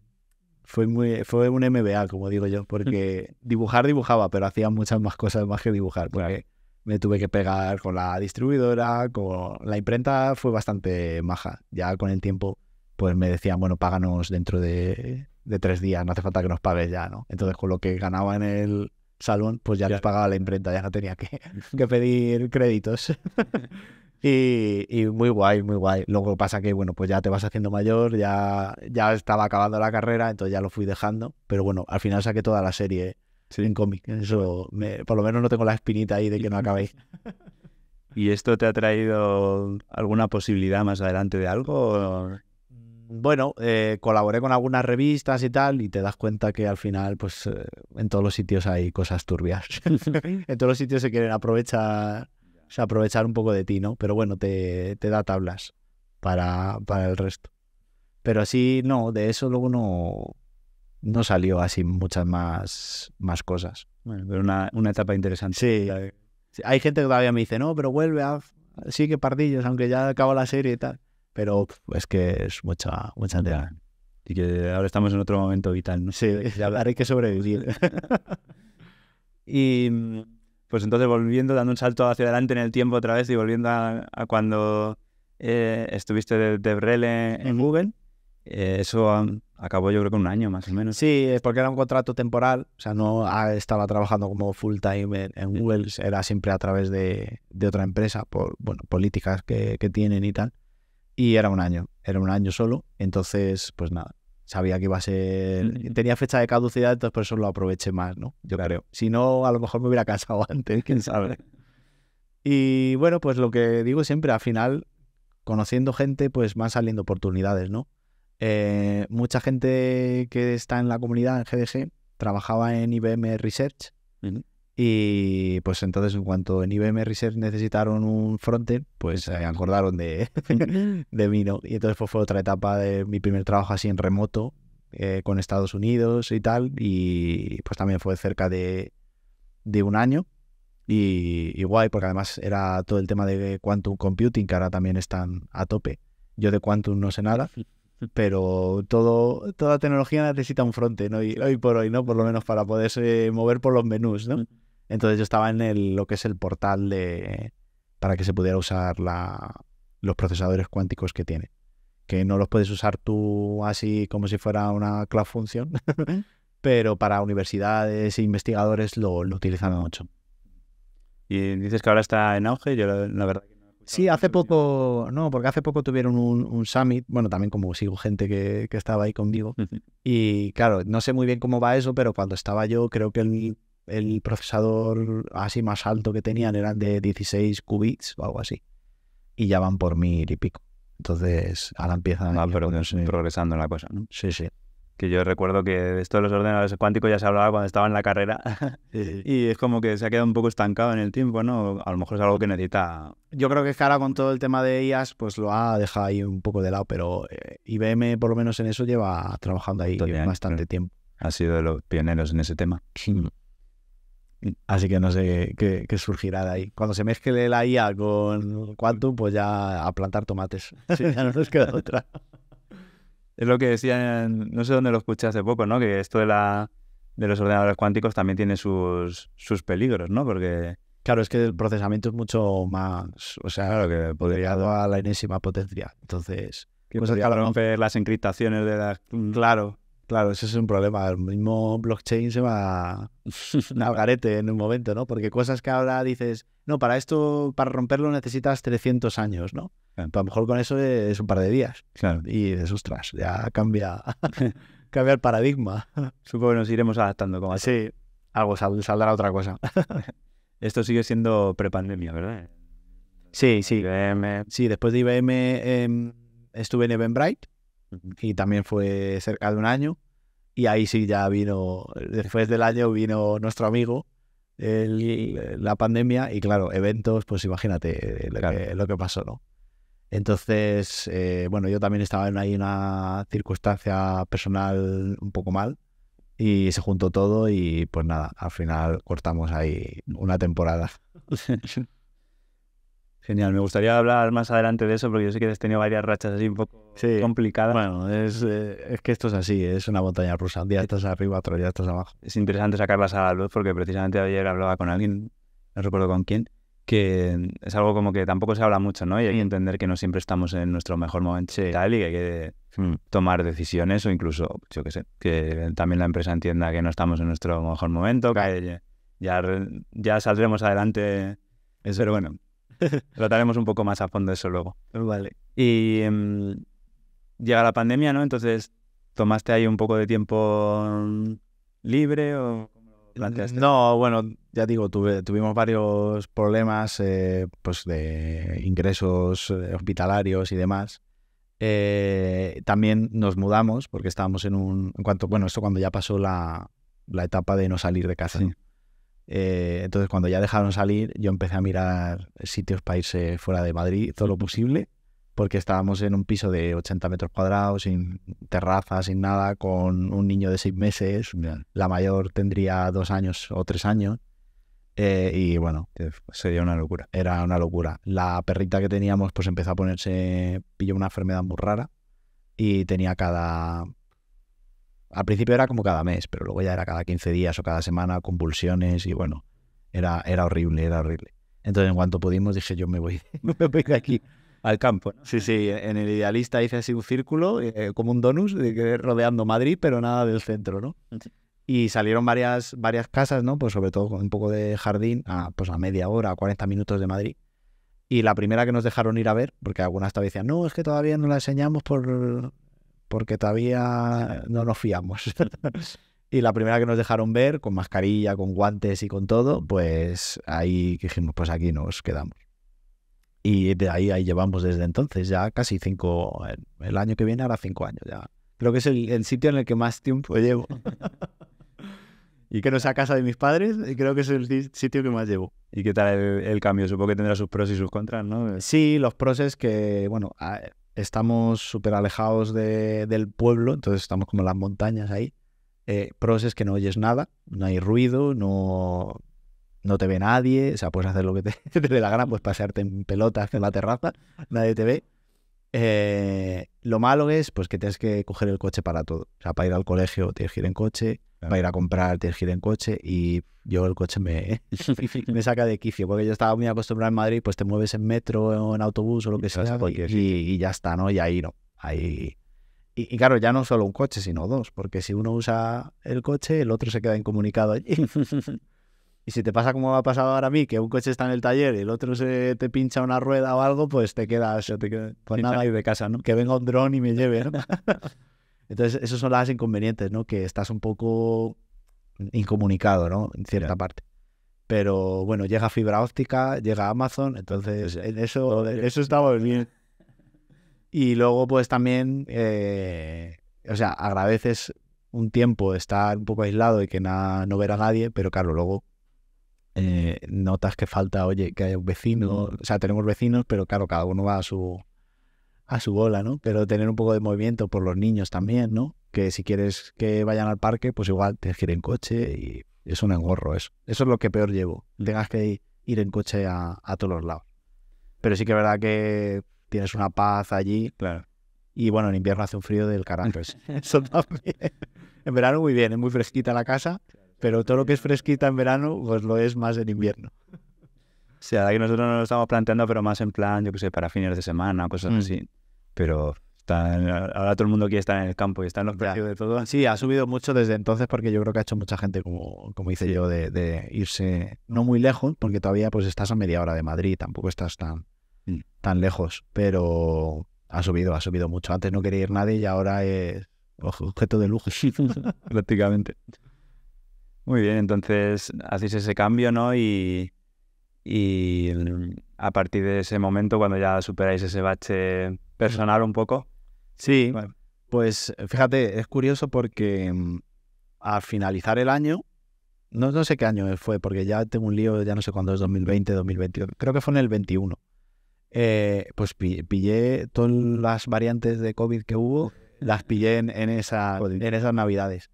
fue muy fue un MBA, como digo yo, porque dibujar dibujaba, pero hacía muchas más cosas más que dibujar, porque me tuve que pegar con la distribuidora, con la imprenta fue bastante maja. Ya con el tiempo, pues me decían, bueno, páganos dentro de, tres días, no hace falta que nos pagues ya, ¿no? Entonces con lo que ganaba en el salón, pues ya, les pagaba la imprenta, ya no tenía que, pedir créditos. y, muy guay, muy guay. Luego pasa que, bueno, pues ya te vas haciendo mayor, ya, ya estaba acabando la carrera, entonces ya lo fui dejando. Pero bueno, al final saqué toda la serie soy en cómic. por lo menos no tengo la espinita ahí de que no acabéis. ¿Y esto te ha traído alguna posibilidad más adelante de algo? Mm. Bueno, eh, colaboré con algunas revistas y tal, y te das cuenta que al final, pues eh, en todos los sitios hay cosas turbias. en todos los sitios se quieren aprovechar, aprovechar un poco de ti, ¿no? Pero bueno, te, da tablas para, para el resto. Pero así, no, de eso luego no, no salió así muchas más, más cosas. Bueno, pero una, etapa interesante. Sí. Hay gente que todavía me dice, no, pero vuelve a... Sí que pardillos, aunque ya acabó la serie y tal. Pero es que es mucha, mucha Y que ahora estamos en otro momento vital, ¿no? Sí, ahora hay que sobrevivir. y mm, pues entonces volviendo, dando un salto hacia adelante en el tiempo otra vez y volviendo a, cuando eh, estuviste de, de en Google, eh, eso... Mm, acabó yo creo que un año más o menos. Sí, porque era un contrato temporal, o sea, no ah, estaba trabajando como full time en, Google, era siempre a través de, otra empresa por bueno, políticas que, tienen y tal. Y era un año, era un año solo, entonces pues nada, sabía que iba a ser, mm. tenía fecha de caducidad, entonces por eso lo aproveché más, ¿no? Yo creo. Si no, a lo mejor me hubiera casado antes, quién sabe. Y bueno, pues lo que digo siempre, al final, conociendo gente, pues van saliendo oportunidades, ¿no? Eh, mucha gente que está en la comunidad, en GDG, trabajaba en IBM Research. Y pues entonces, en cuanto en IBM Research necesitaron un frontend, pues eh, acordaron de, de mí, ¿no? Y entonces pues, fue otra etapa de mi primer trabajo así en remoto eh, con Estados Unidos y tal. Y pues también fue cerca de, un año. Y, y, guay, porque además era todo el tema de quantum computing, que ahora también están a tope. Yo de quantum no sé nada, pero todo, toda tecnología necesita un fronte, ¿no? Y hoy por hoy, ¿no? Por lo menos para poderse mover por los menús, ¿no? Entonces yo estaba en el, lo que es el portal de para que se pudiera usar la, los procesadores cuánticos que tiene. Que no los puedes usar tú así como si fuera una Cloud función, pero para universidades e investigadores lo, lo utilizan mucho. Y dices que ahora está en auge, yo la verdad Sí, hace poco, no, porque hace poco tuvieron un, summit, bueno, también como sigo gente que, estaba ahí conmigo, y claro, no sé muy bien cómo va eso, pero cuando estaba yo creo que el, el procesador así más alto que tenían era de 16 qubits o algo así, y ya van por mil y pico. Entonces, ahora empiezan... Ah, pero progresando la cosa, ¿no? Sí, sí que yo recuerdo que esto de los ordenadores cuánticos ya se hablaba cuando estaba en la carrera y es como que se ha quedado un poco estancado en el tiempo, ¿no? A lo mejor es algo que necesita... Yo creo que ahora con todo el tema de IAS pues lo ha dejado ahí un poco de lado, pero eh, IBM por lo menos en eso lleva trabajando ahí bastante tiempo. Ha sido de los pioneros en ese tema. Así que no sé qué, qué, surgirá de ahí. Cuando se mezcle la IA con Quantum, pues ya a plantar tomates. Sí. ya no nos queda otra es lo que decían, no sé dónde lo escuché hace poco, ¿no? Que esto de, la, de los ordenadores cuánticos también tiene sus, sus peligros, ¿no? Porque... Claro, es que el procesamiento es mucho más, o sea, lo que podría dar la enésima potencia. Entonces, qué pues romper las encriptaciones de las... Claro. Claro, ese es un problema. El mismo blockchain se va al garete en un momento, ¿no? Porque cosas que ahora dices, no, para esto, para romperlo necesitas 300 años, ¿no? A lo mejor con eso es un par de días. Claro. Y de ostras, ya cambia, cambia el paradigma. Supongo que nos iremos adaptando. Como sí, algo sal, saldrá otra cosa. esto sigue siendo prepandemia, ¿verdad? Sí, sí. IBM. Sí, después de IBM em, estuve en Eventbrite y también fue cerca de un año. Y ahí sí ya vino, después del año vino nuestro amigo, eh, la pandemia, y claro, eventos, pues imagínate eh, lo, que, pasó, ¿no? Entonces, eh, bueno, yo también estaba en ahí una circunstancia personal un poco mal y se juntó todo y pues nada, al final cortamos ahí una temporada. Genial, me gustaría hablar más adelante de eso porque yo sé que has tenido varias rachas así un poco complicadas. Bueno, eh, es, que esto es así, es una montaña rusa. Un día estás arriba, otro día estás abajo. Es interesante sacarlas a la luz porque precisamente ayer hablaba con alguien, no recuerdo con quién, que es algo como que tampoco se habla mucho, ¿no? Y hay que mm. entender que no siempre estamos en nuestro mejor momento y que hay que mm. tomar decisiones o incluso, yo qué sé, que también la empresa entienda que no estamos en nuestro mejor momento, que ya, ya saldremos adelante. Pero bueno, Trataremos un poco más a fondo eso luego. Vale. Y em, llega la pandemia, ¿no? Entonces, ¿tomaste ahí un poco de tiempo mm, libre o No, bueno, ya digo, tuvimos varios problemas eh, pues de ingresos eh, hospitalarios y demás. Eh, también nos mudamos porque estábamos en un... bueno, esto cuando ya pasó la, etapa de no salir de casa. Eh, entonces, cuando ya dejaron salir, yo empecé a mirar sitios para irse fuera de Madrid, todo lo posible, porque estábamos en un piso de 80 metros cuadrados, sin terraza, sin nada, con un niño de seis meses. La mayor tendría dos años o tres años. Eh, y bueno, eh, sería una locura. Era una locura. La perrita que teníamos, pues empezó a ponerse, pilló una enfermedad muy rara y tenía cada al principio era como cada mes, pero luego ya era cada 15 días o cada semana, convulsiones y bueno, era, era horrible, era horrible. Entonces, en cuanto pudimos, dije, yo me voy, me voy aquí al campo. Sí, sí, en el idealista hice así un círculo, eh, como un donus, de, rodeando Madrid, pero nada del centro, ¿no? Y salieron varias, varias casas, ¿no? Pues sobre todo con un poco de jardín, a, pues a media hora, a 40 minutos de Madrid. Y la primera que nos dejaron ir a ver, porque algunas todavía decían, no, es que todavía no la enseñamos por porque todavía no nos fiamos. y la primera que nos dejaron ver, con mascarilla, con guantes y con todo, pues ahí dijimos, pues aquí nos quedamos. Y de ahí, ahí llevamos desde entonces, ya casi cinco, el, año que viene hará cinco años ya. Creo que es el, sitio en el que más tiempo llevo. y que no sea casa de mis padres, y creo que es el sitio que más llevo. ¿Y qué tal el, cambio? Supongo que tendrá sus pros y sus contras, ¿no? Sí, los pros es que, bueno, estamos súper alejados del pueblo, entonces estamos como en las montañas ahí. Eh, pros es que no oyes nada, no hay ruido, no, no te ve nadie, o sea, puedes hacer lo que te, te dé la gana, pues pasearte en pelotas en la terraza, nadie te ve. Eh, lo malo es pues que tienes que coger el coche para todo, o sea, para ir al colegio tienes que ir en coche, para ir a comprar tienes que en coche y yo el coche me, me saca de quicio porque yo estaba muy acostumbrado en Madrid, pues te mueves en metro o en autobús o lo que sea y, ya está, ¿no? Y ahí no. Ahí... Y, claro, ya no solo un coche, sino dos, porque si uno usa el coche, el otro se queda incomunicado allí. Y si te pasa como me ha pasado ahora a mí, que un coche está en el taller y el otro se te pincha una rueda o algo, pues te quedas, te quedas pues nada ahí de casa, ¿no? Que venga un dron y me lleve. ¿no? Entonces, esos son las inconvenientes, ¿no? Que estás un poco incomunicado, ¿no? En cierta parte. Pero bueno, llega fibra óptica, llega Amazon, entonces eso, está eso bien. Y luego, pues también, eh, o sea, agradeces un tiempo estar un poco aislado y que nada, no ver a nadie, pero claro, luego eh, notas que falta, oye, que hay un vecino. O sea, tenemos vecinos, pero claro, cada uno va a su, a su bola, ¿no? Pero tener un poco de movimiento por los niños también, ¿no? Que si quieres que vayan al parque, pues igual te que ir en coche y es un engorro eso. Eso es lo que peor llevo, tengas que ir en coche a, todos los lados. Pero sí que es verdad que tienes una paz allí. Claro. Y bueno, en invierno hace un frío del carajo. Eso también. En verano muy bien, es muy fresquita la casa, pero todo lo que es fresquita en verano, pues lo es más en invierno. O sea, aquí nosotros no lo estamos planteando, pero más en plan, yo qué sé, para fines de semana, cosas mm. así pero ahora todo el mundo quiere estar en el campo y en los precios de todo. Sí, ha subido mucho desde entonces porque yo creo que ha hecho mucha gente, como, como hice yo, de, irse no muy lejos, porque todavía pues estás a media hora de Madrid, tampoco estás tan, mm. tan lejos, pero ha subido, ha subido mucho. Antes no quería ir nadie y ahora es objeto de lujo, prácticamente. Muy bien, entonces hacéis ese cambio, ¿no? Y, y mm, a partir de ese momento, cuando ya superáis ese bache personal un poco. Sí, pues eh, fíjate, es curioso porque mm, al finalizar el año, no, no, sé qué año fue, porque ya tengo un lío, ya no sé cuándo es 2020, 2021, creo que fue en el 21. Eh, pues pillé todas las variantes de COVID que hubo, las pillé en, en, esa, en esas navidades.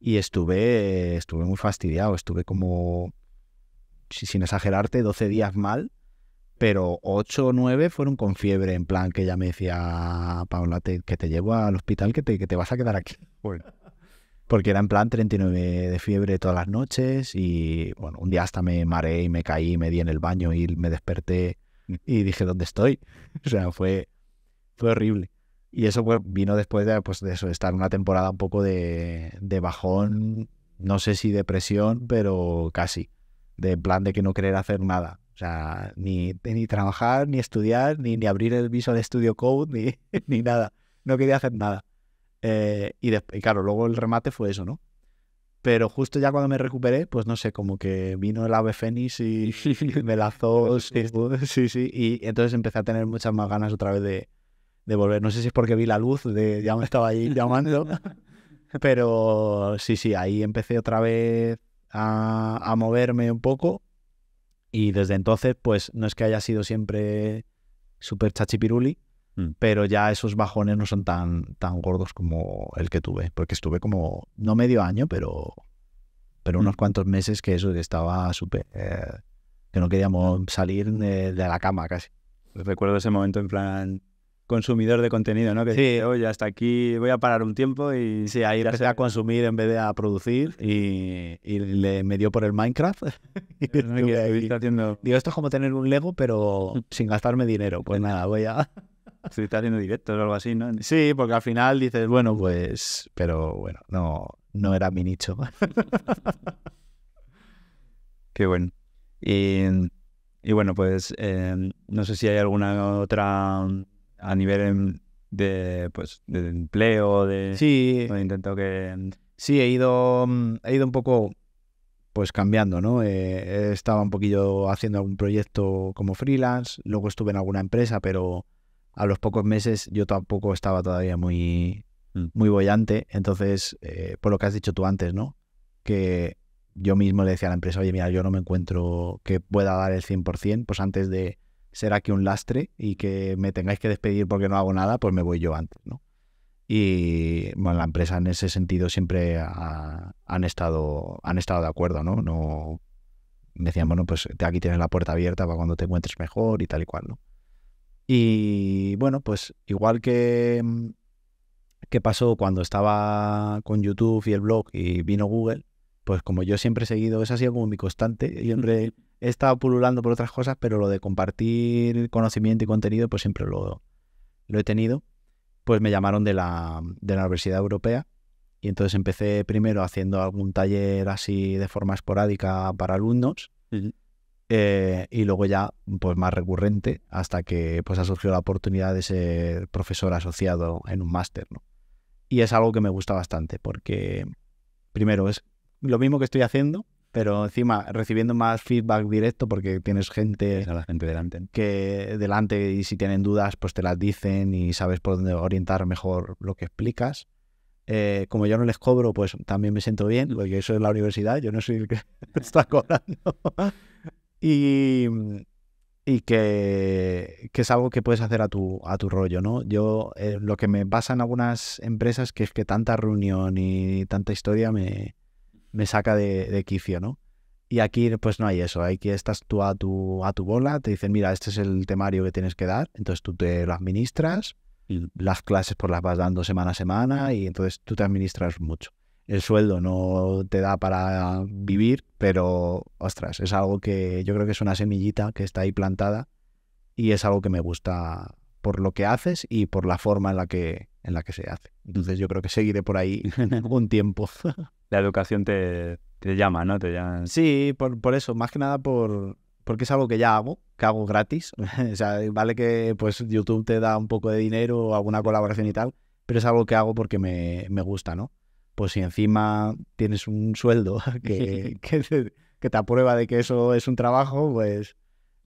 Y estuve, estuve muy fastidiado, estuve como, sin exagerarte, 12 días mal, pero 8 o 9 fueron con fiebre, en plan que ya me decía, Paula, que te llevo al hospital, que te, que te vas a quedar aquí. Porque era en plan 39 de fiebre todas las noches y bueno, un día hasta me mareé y me caí, me di en el baño y me desperté y dije, ¿dónde estoy? O sea, fue, fue horrible. Y eso pues, vino después de, pues, de eso, estar una temporada un poco de, de bajón, no sé si depresión, pero casi. De plan de que no querer hacer nada o sea, ni, ni trabajar, ni estudiar, ni, ni abrir el Visual Studio Code, ni, ni nada. No quería hacer nada. Eh, y, claro, luego el remate fue eso, ¿no? Pero justo ya cuando me recuperé, pues no sé, como que vino el ave fénix y, me lazo, sí, sí, sí. Y entonces empecé a tener muchas más ganas otra vez de, de volver. No sé si es porque vi la luz, de, ya me estaba ahí llamando. pero sí, sí, ahí empecé otra vez a, a moverme un poco y desde entonces, pues no es que haya sido siempre súper chachipiruli, mm. pero ya esos bajones no son tan, tan gordos como el que tuve, porque estuve como, no medio año, pero, pero unos mm. cuantos meses que eso estaba súper, que no queríamos salir de, de, la cama casi. Recuerdo ese momento en plan, consumidor de contenido, ¿no? Que sí. oye, hasta aquí voy a parar un tiempo y... Sí, ahí a consumir en vez de a producir y, le, me dio por el Minecraft. Digo, esto es como tener un Lego, pero sin gastarme dinero. Pues nada, voy a... Estoy haciendo directos o algo así, ¿no? Sí, porque al final dices, bueno, pues... Pero bueno, no, no era mi nicho. Qué bueno. Y, bueno, pues eh, no sé si hay alguna otra a nivel de, pues, de empleo, de... Sí. intento que... Mm, sí, he ido, mm, he ido un poco pues cambiando, ¿no? Eh, estaba un poquillo haciendo algún proyecto como freelance, luego estuve en alguna empresa, pero a los pocos meses yo tampoco estaba todavía muy, mm. muy bollante. Entonces, eh, por lo que has dicho tú antes, ¿no? Que yo mismo le decía a la empresa, oye, mira, yo no me encuentro que pueda dar el 100%, pues antes de, será que un lastre y que me tengáis que despedir porque no hago nada, pues me voy yo antes, ¿no? Y bueno, la empresa en ese sentido siempre han, estado, han estado de acuerdo, ¿no? no decían, bueno, pues aquí tienes la puerta abierta para cuando te encuentres mejor y tal y cual, ¿no? Y bueno, pues igual que, que pasó cuando estaba con YouTube y el blog y vino Google, pues como yo siempre he seguido, esa ha sido como mi constante, siempre he estado pululando por otras cosas, pero lo de compartir conocimiento y contenido, pues siempre lo, he tenido. Pues me llamaron de la, Universidad Europea y entonces empecé primero haciendo algún taller así de forma esporádica para alumnos. Eh, y luego ya pues más recurrente hasta que pues ha surgido la oportunidad de ser profesor asociado en un máster y es algo que me gusta bastante porque primero es lo mismo que estoy haciendo pero encima recibiendo más feedback directo porque tienes gente, a la gente delante. que delante y si tienen dudas pues te las dicen y sabes por dónde orientar mejor lo que explicas. Eh, como yo no les cobro, pues también me siento bien, porque eso es la universidad, yo no soy el que está cobrando. y, que, que, es algo que puedes hacer a tu, a tu rollo, ¿no? Yo, eh, lo que me pasa en algunas empresas que es que tanta reunión y tanta historia me, me saca de, quicio, ¿no? Y aquí pues no hay eso, aquí estás tú a tu, a tu bola, te dicen, mira, este es el temario que tienes que dar, entonces tú te lo administras, las clases por las vas dando semana a semana y entonces tú te administras mucho. El sueldo no te da para vivir, pero ostras, es algo que yo creo que es una semillita que está ahí plantada y es algo que me gusta por lo que haces y por la forma en la que, en la que se hace. Entonces yo creo que seguiré por ahí en algún tiempo. la educación te, te llama, ¿no? Te llaman... Sí, por, eso, más que nada por, porque es algo que ya hago, que hago gratis. vale que pues YouTube te da un poco de dinero o alguna colaboración y tal, pero es algo que hago porque me, me gusta, ¿no? Pues si encima tienes un sueldo que, que, te, que te aprueba de que eso es un trabajo, pues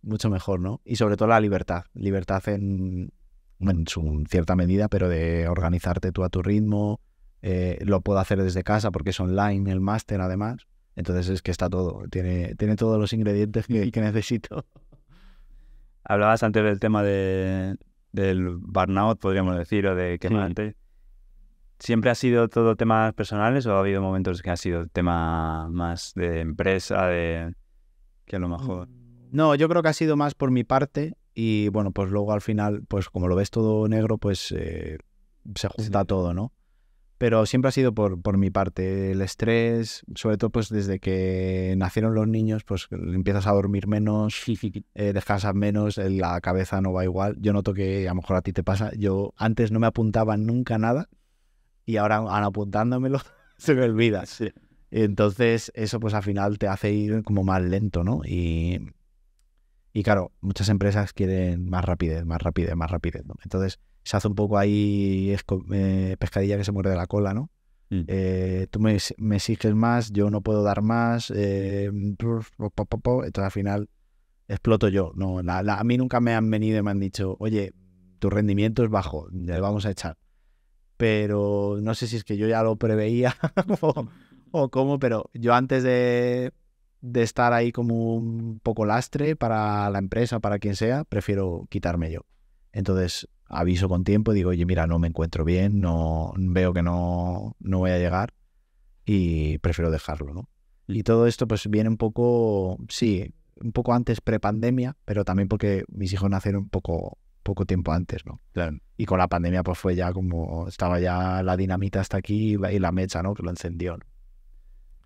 mucho mejor, ¿no? Y sobre todo la libertad, libertad en, en cierta medida, pero de organizarte tú a tu ritmo, eh, lo puedo hacer desde casa porque es online el máster además. Entonces es que está todo, tiene, tiene todos los ingredientes que, necesito. Hablabas antes del tema de, del burnout, podríamos decir, o de que ¿Siempre ha sido todo temas personales o ha habido momentos que ha sido tema más de empresa, de que a lo mejor? No, yo creo que ha sido más por mi parte y bueno, pues luego al final, pues como lo ves todo negro, pues eh, se junta todo, ¿no? pero siempre ha sido por, por, mi parte. El estrés, sobre todo pues desde que nacieron los niños, pues empiezas a dormir menos, eh, descansas menos, eh, la cabeza no va igual. Yo noto que a lo mejor a ti te pasa. Yo antes no me apuntaba nunca nada y ahora apuntándomelo se me olvida. Entonces eso pues al final te hace ir como más lento, ¿no? Y, y claro, muchas empresas quieren más rapidez, más rapidez, más rapidez. ¿no? Entonces se hace un poco ahí eh, pescadilla que se muerde la cola, ¿no? Mm. Eh, tú me, exiges más, yo no puedo dar más, eh, entonces al final exploto yo. No, a mí nunca me han venido y me han dicho, oye, tu rendimiento es bajo, le vamos a echar. Pero no sé si es que yo ya lo preveía o, cómo, pero yo antes de, de estar ahí como un poco lastre para la empresa, para quien sea, prefiero quitarme yo. Entonces, aviso con tiempo y digo, oye, mira, no me encuentro bien, no veo que no, no voy a llegar y prefiero dejarlo, ¿no? Y todo esto pues viene un poco, sí, un poco antes pre pandemia pero también porque mis hijos nacieron un poco poco tiempo antes, ¿no? Claro. Y con la pandemia pues fue ya como estaba ya la dinamita hasta aquí y la mecha, ¿no? Que lo encendió.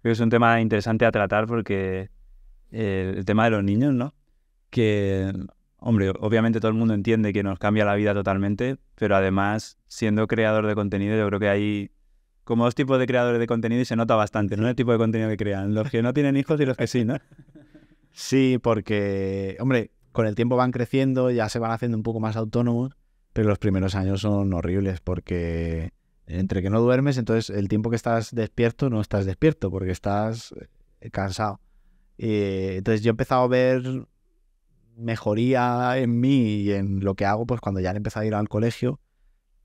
es un tema interesante a tratar porque el, eh, el tema de los niños, ¿no? Que Hombre, obviamente todo el mundo entiende que nos cambia la vida totalmente, pero además, siendo creador de contenido, yo creo que hay como dos tipos de creadores de contenido y se nota bastante, ¿no? El tipo de contenido que crean, los que no tienen hijos y los que sí, ¿no? Sí, porque, hombre, con el tiempo van creciendo, ya se van haciendo un poco más autónomos, pero los primeros años son horribles porque entre que no duermes, entonces el tiempo que estás despierto no estás despierto porque estás cansado. Y, eh, entonces yo he empezado a ver mejoría en mí y en lo que hago, pues cuando ya han empezado a ir al colegio,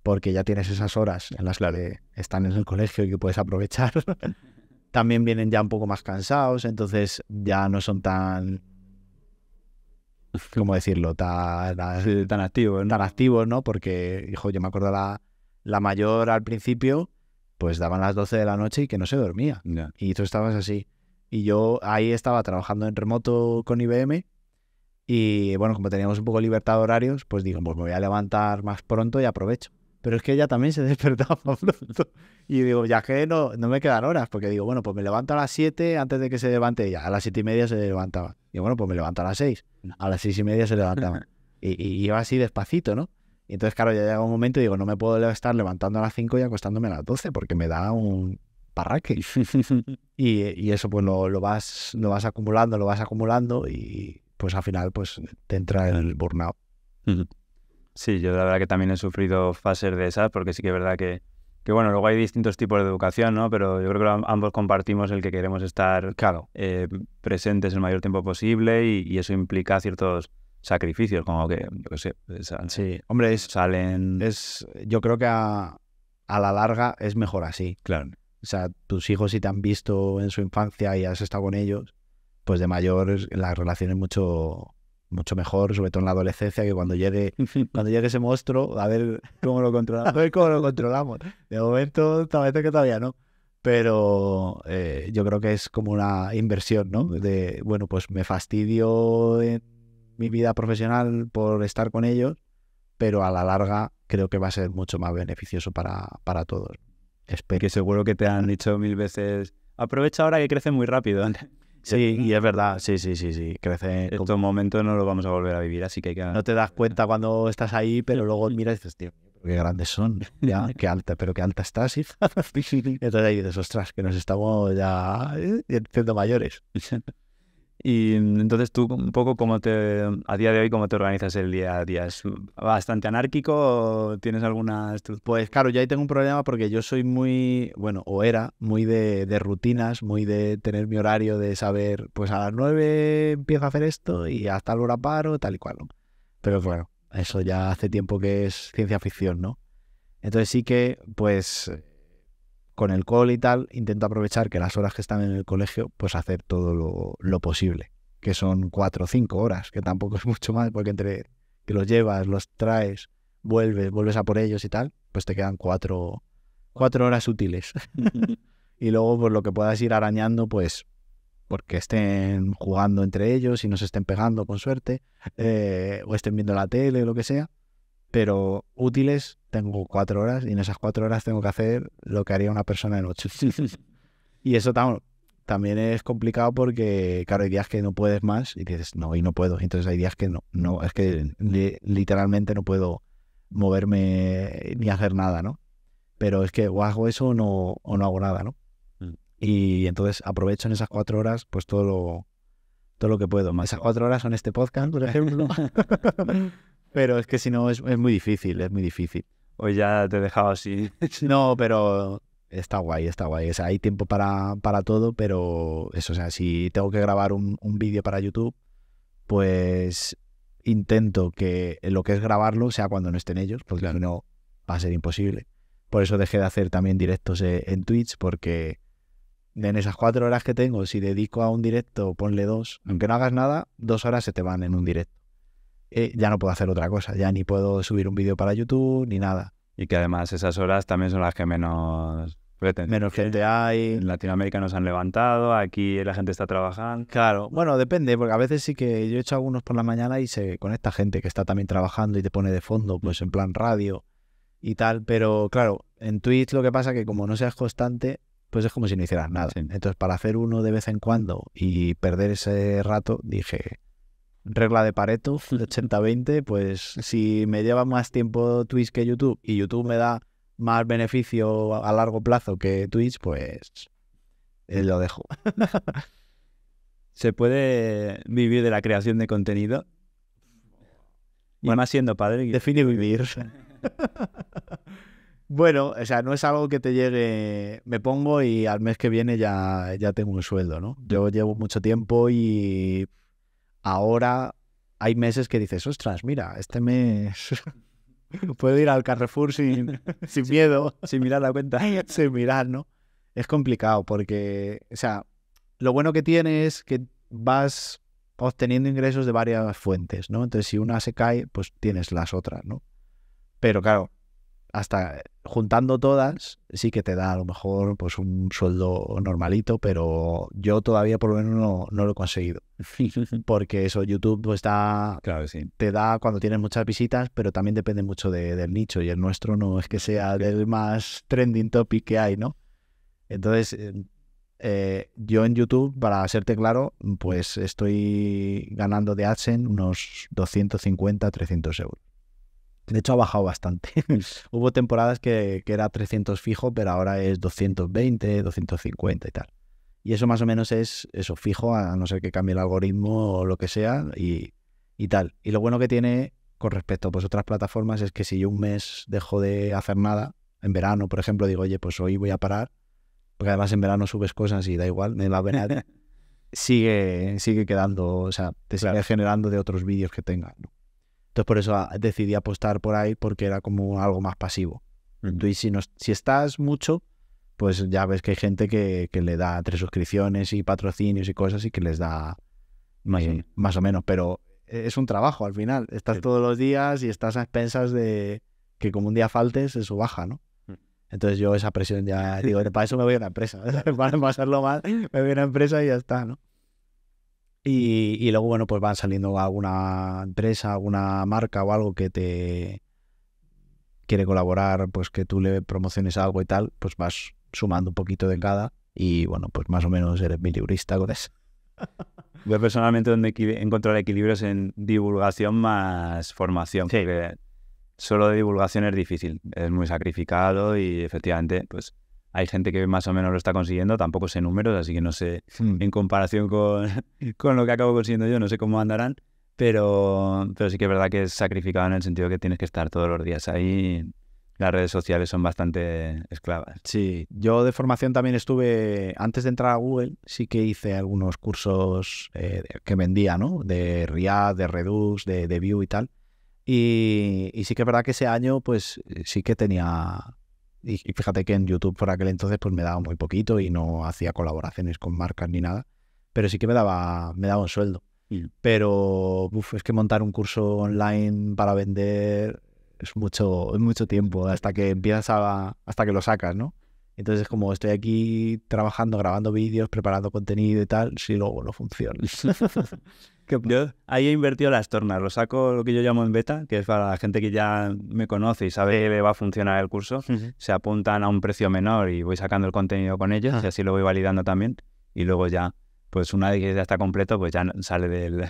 porque ya tienes esas horas en las que están en el colegio y que puedes aprovechar. También vienen ya un poco más cansados, entonces ya no son tan ¿cómo decirlo? Tan, tan, activos, tan ¿no? Porque, hijo, yo me acuerdo la, la mayor al principio, pues daban las 12 de la noche y que no se dormía. Y tú estabas así. Y yo ahí estaba trabajando en remoto con IBM y bueno, como teníamos un poco libertad de horarios, pues digo, pues me voy a levantar más pronto y aprovecho. Pero es que ella también se despertaba pronto. Y digo, ya que no, no me quedan horas, porque digo, bueno, pues me levanto a las 7 antes de que se levante ella. A las 7 y media se levantaba. Y bueno, pues me levanto a las 6. A las 6 y media se levantaba. Y, iba así despacito, ¿no? Y entonces, claro, ya llega un momento y digo, no me puedo estar levantando a las 5 y acostándome a las 12, porque me da un parraque. y, eso pues lo, vas, lo vas acumulando, lo vas acumulando y pues al final pues te entra en el burnout. Sí, yo la verdad que también he sufrido fases de esas, porque sí que es verdad que, que bueno, luego hay distintos tipos de educación, ¿no? Pero yo creo que ambos compartimos el que queremos estar claro. Eh, presentes el mayor tiempo posible y, eso implica ciertos sacrificios, como que, yo qué sé, pues, salen, sí. Hombre, es, salen... Es, yo creo que a, a la larga es mejor así. Claro. O sea, tus hijos si te han visto en su infancia y has estado con ellos, pues de mayor la relación es mucho, mucho mejor, sobre todo en la adolescencia, que cuando llegue, cuando llegue ese monstruo, a ver cómo lo controlamos. ver cómo lo controlamos. De momento, tal vez que todavía no. Pero eh, yo creo que es como una inversión, ¿no? De, bueno, pues me fastidio en mi vida profesional por estar con ellos, pero a la larga creo que va a ser mucho más beneficioso para, para todos. Espero. Que seguro que te han dicho mil veces, aprovecha ahora que crece muy rápido. Sí, y es verdad, sí, sí, sí, sí, crece. En estos momentos no lo vamos a volver a vivir, así que hay que... No te das cuenta cuando estás ahí, pero luego miras y dices, tío, qué grandes son, ya, qué alta, pero qué alta estás. Y entonces ahí dices, ostras, que nos estamos ya eh, siendo mayores. Y entonces tú un poco cómo te, a día de hoy, cómo te organizas el día a día. ¿Es bastante anárquico o tienes alguna Pues claro, yo ahí tengo un problema porque yo soy muy, bueno, o era muy de, rutinas, muy de tener mi horario de saber, pues a las nueve empiezo a hacer esto y hasta la hora paro, tal y cual. Pero bueno, eso ya hace tiempo que es ciencia ficción, ¿no? Entonces sí que, pues, con el cole y tal, intento aprovechar que las horas que están en el colegio, pues hacer todo lo, posible, que son cuatro o cinco horas, que tampoco es mucho más, porque entre que los llevas, los traes, vuelves, vuelves a por ellos y tal, pues te quedan cuatro, horas útiles. y luego, por pues, lo que puedas ir arañando, pues porque estén jugando entre ellos y no se estén pegando con suerte, eh, o estén viendo la tele o lo que sea, pero útiles tengo cuatro horas y en esas cuatro horas tengo que hacer lo que haría una persona en ocho. y eso también es complicado porque, claro, hay días que no puedes más y dices, no, y no puedo. Entonces hay días que no, no es que literalmente no puedo moverme ni hacer nada, ¿no? Pero es que o hago eso o no, o no hago nada, ¿no? Mm. Y entonces aprovecho en esas cuatro horas pues todo lo, todo lo que puedo. Esas cuatro horas son este podcast, por ejemplo. Pero es que si no es, muy difícil, es muy difícil. Hoy ya te he dejado así. no, pero está guay, está guay. O hay tiempo para, para todo, pero eso, o sea, si tengo que grabar un, vídeo para YouTube, pues intento que lo que es grabarlo sea cuando no estén ellos, porque si no va a ser imposible. Por eso dejé de hacer también directos eh, en Twitch, porque en esas cuatro horas que tengo, si dedico a un directo, ponle dos. Aunque mm. no hagas nada, dos horas se te van en un directo. Eh, ya no puedo hacer otra cosa, ya ni puedo subir un vídeo para YouTube ni nada. Y que además esas horas también son las que menos Menos gente hay. En Latinoamérica nos han levantado, aquí la gente está trabajando. Claro, bueno, depende, porque a veces sí que yo he hecho algunos por la mañana y se conecta gente que está también trabajando y te pone de fondo, pues mm. en plan radio y tal, pero claro, en Twitch lo que pasa es que como no seas constante, pues es como si no hicieras nada. Entonces, para hacer uno de vez en cuando y perder ese rato, dije, regla de Pareto, 80-20, pues si me lleva más tiempo Twitch que YouTube y YouTube me da más beneficio a largo plazo que Twitch, pues eh, lo dejo. ¿Se puede vivir de la creación de contenido? Y bueno, más siendo padre. Define vivir. bueno, o sea, no es algo que te llegue, me pongo y al mes que viene ya, ya tengo un sueldo, ¿no? Yo llevo mucho tiempo y Ahora hay meses que dices, ostras, mira, este mes puedo ir al Carrefour sin, miedo, sin mirar la cuenta, sin mirar, ¿no? Es complicado porque, o sea, lo bueno que tiene es que vas obteniendo ingresos de varias fuentes, ¿no? Entonces, si una se cae, pues tienes las otras, ¿no? Pero claro, hasta juntando todas, sí que te da a lo mejor pues un sueldo normalito, pero yo todavía por lo menos no, lo he conseguido. Porque eso, YouTube está te da cuando tienes muchas visitas, pero también depende mucho del nicho y el nuestro no es que sea el más trending topic que hay, ¿no? Entonces, eh, eh, yo en YouTube, para serte claro, pues estoy ganando de AdSense unos 250, 300 euros. De hecho, ha bajado bastante. Hubo temporadas que, era 300 fijo, pero ahora es 220, 250 y tal. Y eso más o menos es eso, fijo, a no ser que cambie el algoritmo o lo que sea y, tal. Y lo bueno que tiene con respecto a pues, otras plataformas es que si yo un mes dejo de hacer nada, en verano, por ejemplo, digo, oye, pues hoy voy a parar, porque además en verano subes cosas y da igual, me va a sigue, sigue quedando, o sea, te sigue generando de otros vídeos que tenga ¿no? Entonces por eso ah, decidí apostar por ahí porque era como algo más pasivo. y si, si estás mucho, pues ya ves que hay gente que, le da tres suscripciones y patrocinios y cosas y que les da más, o menos, pero es un trabajo al final. Estás todos los días y estás a expensas de que como un día faltes, eso baja, ¿no? Mm. Entonces yo esa presión ya digo, para eso me voy a una empresa, para pasarlo mal, me voy a una empresa y ya está, ¿no? Y, luego, bueno, pues van saliendo alguna empresa, alguna marca o algo que te quiere colaborar, pues que tú le promociones algo y tal, pues vas sumando un poquito de cada y bueno, pues más o menos eres librista con eso. Yo personalmente donde encontrar el equilibrio es en divulgación más formación, sí. solo de divulgación es difícil, es muy sacrificado y efectivamente, pues hay gente que más o menos lo está consiguiendo, tampoco sé números, así que no sé, hmm. en comparación con, lo que acabo consiguiendo yo, no sé cómo andarán, pero, pero sí que es verdad que es sacrificado en el sentido que tienes que estar todos los días ahí. Las redes sociales son bastante esclavas. Sí, yo de formación también estuve, antes de entrar a Google, sí que hice algunos cursos eh, que vendía, ¿no? De React, de Redux, de, de y tal. Y, y, sí que es verdad que ese año, pues eh, sí que tenía y, fíjate que en YouTube por aquel entonces pues me daba muy poquito y no hacía colaboraciones con marcas ni nada, pero sí que me daba, me daba un sueldo. Mm. Pero es que montar un curso online para vender es mucho, es mucho tiempo hasta que empiezas hasta que lo sacas, ¿no? Entonces, como estoy aquí trabajando, grabando vídeos, preparando contenido y tal, si luego no funciona. yo ahí he invertido las tornas, lo saco lo que yo llamo en beta, que es para la gente que ya me conoce y sabe que va a funcionar el curso, se apuntan a un precio menor y voy sacando el contenido con ellos y ah. así lo voy validando también. Y luego ya, pues una vez que ya está completo, pues ya sale del,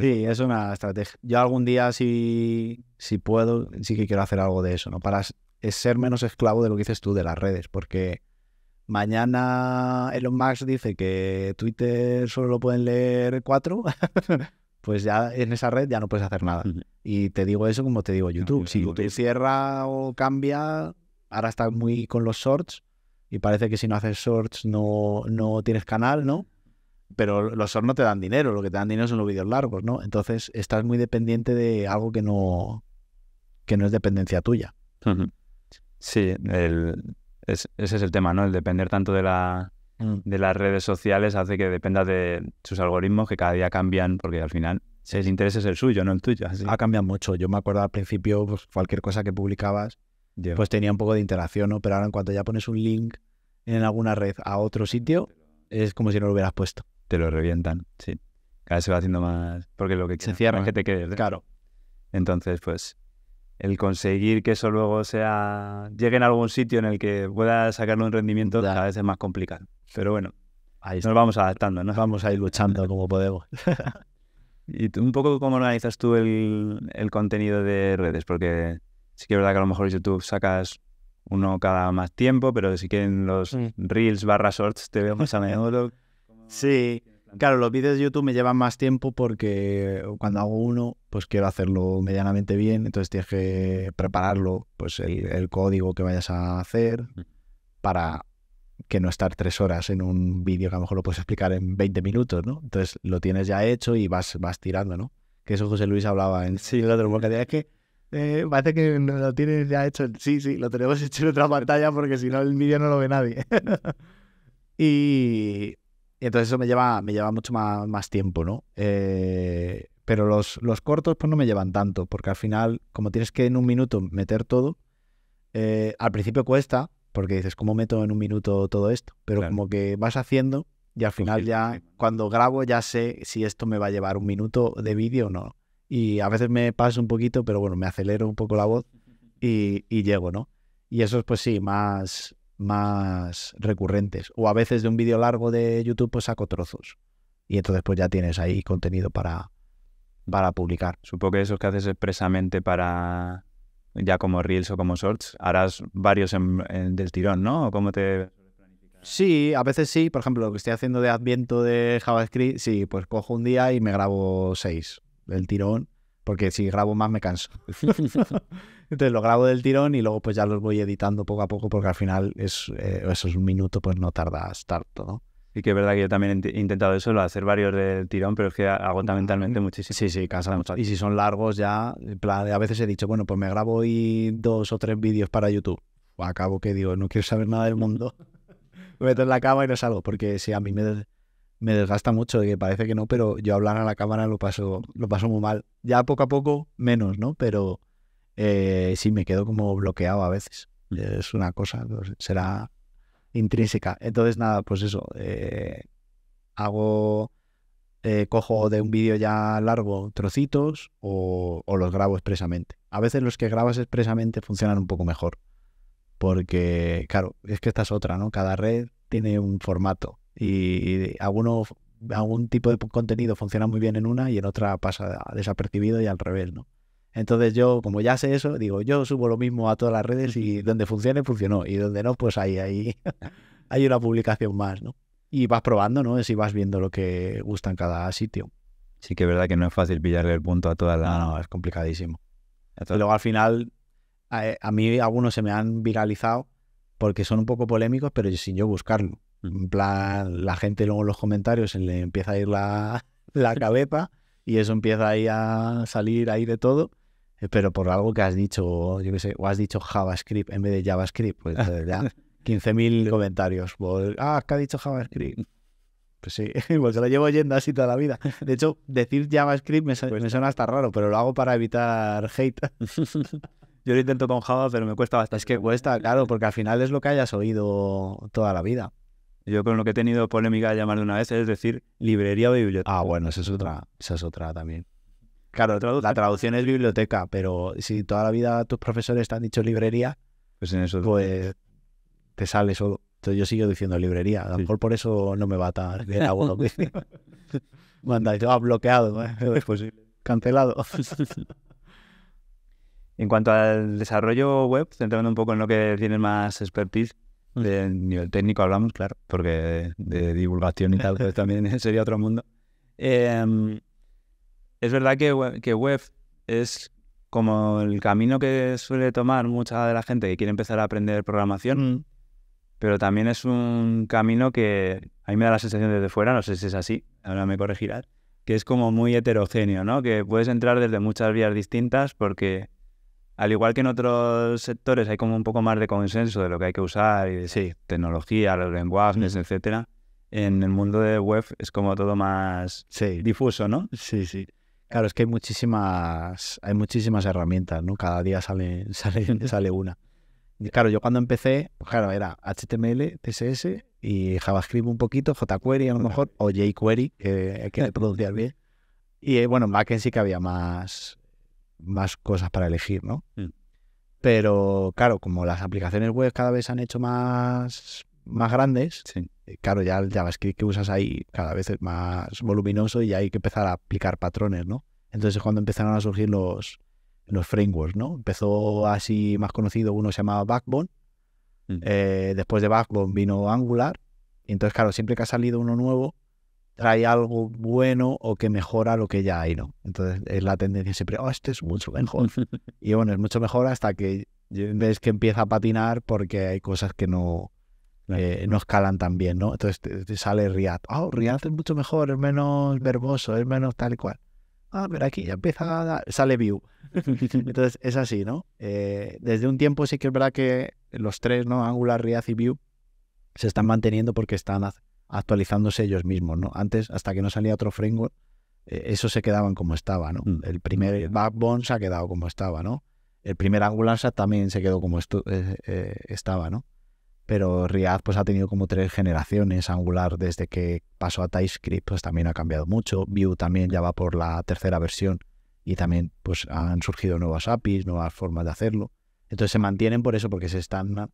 Sí, es una estrategia. Yo algún día, si, si puedo, sí que quiero hacer algo de eso, ¿no? Para es ser menos esclavo de lo que dices tú de las redes, porque mañana Elon Musk dice que Twitter solo lo pueden leer cuatro, pues ya en esa red ya no puedes hacer nada. Y te digo eso como te digo YouTube. si YouTube cierra o cambia, ahora está muy con los shorts y parece que si no haces shorts no, no tienes canal, ¿no? Pero los shorts no te dan dinero, lo que te dan dinero son los vídeos largos, ¿no? Entonces estás muy dependiente de algo que no, que no es dependencia tuya. Sí, ese es el tema, ¿no? El depender tanto de, mm. las redes sociales hace que dependas de sus algoritmos que cada día cambian, porque al final si el interés es el suyo, no el tuyo. Ha cambiado mucho. Yo me acuerdo al principio, pues, cualquier cosa que publicabas, pues tenía un poco de interacción, ¿no? Pero ahora en cuanto ya pones un link en alguna red a otro sitio, es como si no lo hubieras puesto. Te lo revientan, sí. Cada vez se va haciendo más. Porque lo que se cierra es que te quedes. ¿eh? Claro. Entonces, pues, el conseguir que eso luego sea lleguen a algún sitio en el que pueda sacarle un rendimiento cada vez es más complicado. Pero bueno, ahí nos vamos adaptando, nos vamos a ir luchando como podemos. ¿Y tú, un poco cómo analizas tú el, contenido de redes? Porque sí que es verdad que a lo mejor YouTube sacas uno cada más tiempo, pero sí que en los mm. reels barra shorts te veo más a menudo. Sí, Claro, los vídeos de YouTube me llevan más tiempo porque cuando hago uno, pues quiero hacerlo medianamente bien, entonces tienes que prepararlo, pues el, código que vayas a hacer para que no estar tres horas en un vídeo que a lo mejor lo puedes explicar en 20 minutos, ¿no? Entonces lo tienes ya hecho y vas, vas tirando, ¿no? Que eso José Luis hablaba en sí, el otro es que eh, parece que lo tienes ya hecho. Sí, sí, lo tenemos hecho en otra pantalla porque si no el vídeo no lo ve nadie. y, y entonces eso me lleva, me lleva mucho más, más tiempo, ¿no? Eh, pero los, cortos pues no me llevan tanto, porque al final, como tienes que en un minuto meter todo, eh, al principio cuesta, porque dices, ¿cómo meto en un minuto todo esto? Pero como que vas haciendo y al final ya, cuando grabo, ya sé si esto me va a llevar un minuto de vídeo o no. Y a veces me paso un poquito, pero bueno, me acelero un poco la voz y, y llego, ¿no? Y eso es pues sí, más, más recurrentes. O a veces de un vídeo largo de YouTube, pues saco trozos. Y entonces pues ya tienes ahí contenido para, para publicar. Supongo que esos que haces expresamente para ya como Reels o como Shorts, harás varios del tirón, ¿no? cómo te Sí, a veces sí. Por ejemplo, lo que estoy haciendo de Adviento de JavaScript, sí, pues cojo un día y me grabo seis del tirón, porque si grabo más me canso. Entonces lo grabo del tirón y luego pues ya los voy editando poco a poco porque al final es, eh, eso es un minuto, pues no tarda tanto, todo Y que es verdad que yo también he intentado eso, lo hacer varios del tirón, pero es que agota mentalmente muchísimo. Sí, sí, cansa mucho. Y si son largos ya, a veces he dicho, bueno, pues me grabo y dos o tres vídeos para YouTube. O pues, acabo que digo, no quiero saber nada del mundo. me meto en la cama y no salgo, porque sí, a mí me, me desgasta mucho, de que parece que no, pero yo hablar a la cámara lo paso, lo paso muy mal. Ya poco a poco menos, ¿no? Pero, eh, sí me quedo como bloqueado a veces. Es una cosa, pues, será intrínseca. Entonces, nada, pues eso, eh, hago, eh, cojo de un vídeo ya largo trocitos o, los grabo expresamente. A veces los que grabas expresamente funcionan un poco mejor, porque, claro, es que esta es otra, ¿no? Cada red tiene un formato y, y algún tipo de contenido funciona muy bien en una y en otra pasa desapercibido y al revés, ¿no? Entonces yo, como ya sé eso, digo, yo subo lo mismo a todas las redes y donde funcione, funcionó. Y donde no, pues ahí, ahí hay una publicación más, ¿no? Y vas probando, ¿no? Si vas viendo lo que gusta en cada sitio. Sí que es verdad que no es fácil pillarle el punto a todas las... No, es complicadísimo. Y luego al final, eh, a, mí algunos se me han viralizado porque son un poco polémicos, pero sin yo buscarlo. Mm. En plan, la gente luego en los comentarios le empieza a ir la, la cabeza y eso empieza ahí a salir ahí de todo eh, pero por algo que has dicho, yo qué sé, o has dicho JavaScript en vez de JavaScript, pues 15.000 pues comentarios. ah, que ha dicho JavaScript. Pues sí, igual pues se lo llevo yendo así toda la vida. De hecho, decir JavaScript me, suena hasta raro, pero lo hago para evitar hate. Yo lo intento con Java, pero me cuesta bastante. Es que cuesta, claro, porque al final es lo que hayas oído toda la vida. Yo con lo que he tenido polémica de llamar de una vez es decir librería o biblioteca. Ah, bueno, esa es otra, esa es otra también. Claro, la traducción es biblioteca, pero si toda la vida tus profesores te han dicho librería, pues en eso te pues sale eso. yo sigo diciendo librería. A lo mejor por eso no me va a uno. Manda, ah, bloqueado, ¿eh? posible, cancelado. en cuanto al desarrollo web, centrando un poco en lo que tienes más expertise, mm. de nivel técnico hablamos, claro, porque de divulgación y tal, pues también sería otro mundo. Eh, es verdad que, web es como el camino que suele tomar mucha de la gente que quiere empezar a aprender programación, mm. pero también es un camino que a mí me da la sensación desde fuera, no sé si es así, ahora me corregirás, que es como muy heterogéneo, ¿no? Que puedes entrar desde muchas vías distintas porque al igual que en otros sectores hay como un poco más de consenso de lo que hay que usar y de tecnología, los lenguajes, etc. Mm. etcétera. En el mundo de web es como todo más difuso, ¿no? Sí, sí. Claro, es que hay muchísimas, hay muchísimas herramientas, ¿no? Cada día sale, sale, una. claro, yo cuando empecé, pues claro, era HTML, CSS y JavaScript un poquito, jQuery a lo mejor, o jQuery, que hay que pronunciar bien. Y bueno, en sí que había más, más cosas para elegir, ¿no? Mm. Pero claro, como las aplicaciones web cada vez han hecho más más grandes, eh, claro, ya el JavaScript que usas ahí cada vez es más voluminoso y hay que empezar a aplicar patrones, ¿no? Entonces cuando empezaron a surgir los, los frameworks, ¿no? Empezó así más conocido, uno se llamaba Backbone, mm. eh, después de Backbone vino Angular, y entonces, claro, siempre que ha salido uno nuevo, trae algo bueno o que mejora lo que ya hay, ¿no? Entonces es la tendencia siempre, oh, este es mucho mejor. y bueno, es mucho mejor hasta que ves que empieza a patinar porque hay cosas que no, eh, no escalan tan bien, ¿no? Entonces sale React. Oh, React es mucho mejor, es menos verboso, es menos tal y cual. Ah, pero aquí ya empieza a dar, sale View. Entonces es así, ¿no? Eh, desde un tiempo sí que es verdad que los tres, ¿no? Angular, React y View se están manteniendo porque están actualizándose ellos mismos, ¿no? Antes, hasta que no salía otro framework, eh, eso se quedaban como estaba, ¿no? Mm. El primer Backbone se ha quedado como estaba, ¿no? El primer Angular también se quedó como estaba, ¿no? pero React pues ha tenido como tres generaciones, Angular desde que pasó a TypeScript pues también ha cambiado mucho, Vue también ya va por la tercera versión y también pues han surgido nuevas APIs, nuevas formas de hacerlo. Entonces se mantienen por eso, porque se están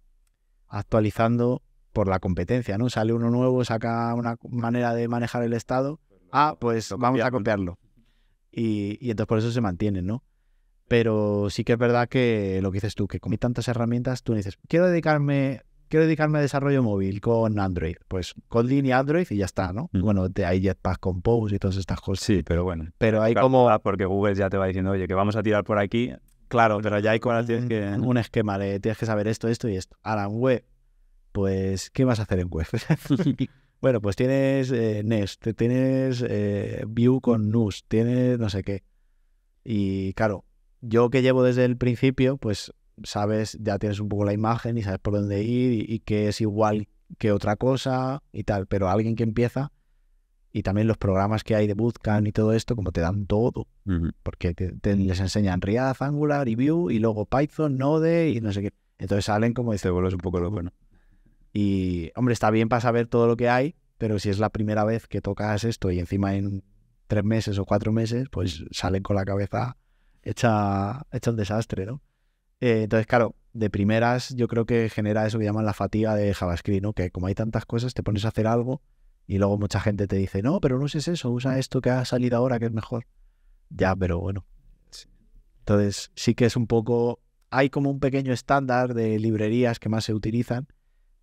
actualizando por la competencia, ¿no? Sale uno nuevo, saca una manera de manejar el estado, ah, pues vamos a copiarlo. Y, y entonces por eso se mantienen, ¿no? Pero sí que es verdad que lo que dices tú, que con tantas herramientas, tú dices, quiero dedicarme quiero dedicarme a desarrollo móvil con Android. Pues con línea Android y ya está, ¿no? Mm. Bueno, hay Jetpack Compose y todas estas cosas. Sí, pero bueno. Pero hay claro, como... Ah, porque Google ya te va diciendo, oye, que vamos a tirar por aquí. Claro, pero ya hay cosas tienes mm, que... Mm. Un esquema de tienes que saber esto, esto y esto. Ahora, en web, pues, ¿qué vas a hacer en web? bueno, pues tienes eh, Nest, tienes eh, View con NUS, tienes no sé qué. Y claro, yo que llevo desde el principio, pues sabes, ya tienes un poco la imagen y sabes por dónde ir y, que es igual que otra cosa y tal, pero alguien que empieza y también los programas que hay de Bootcamp y todo esto, como te dan todo, porque te, les enseñan React, Angular y Vue y luego Python, Node y no sé qué. Entonces salen como este dice, es un poco loco, ¿no? Y, hombre, está bien para saber todo lo que hay, pero si es la primera vez que tocas esto y encima en tres meses o cuatro meses, pues salen con la cabeza hecha, hecha un desastre, ¿no? Eh, entonces, claro, de primeras yo creo que genera eso que llaman la fatiga de JavaScript, ¿no? Que como hay tantas cosas, te pones a hacer algo y luego mucha gente te dice, no, pero no uses eso, usa mm. esto que ha salido ahora que es mejor. Ya, pero bueno. Entonces, sí que es un poco. Hay como un pequeño estándar de librerías que más se utilizan,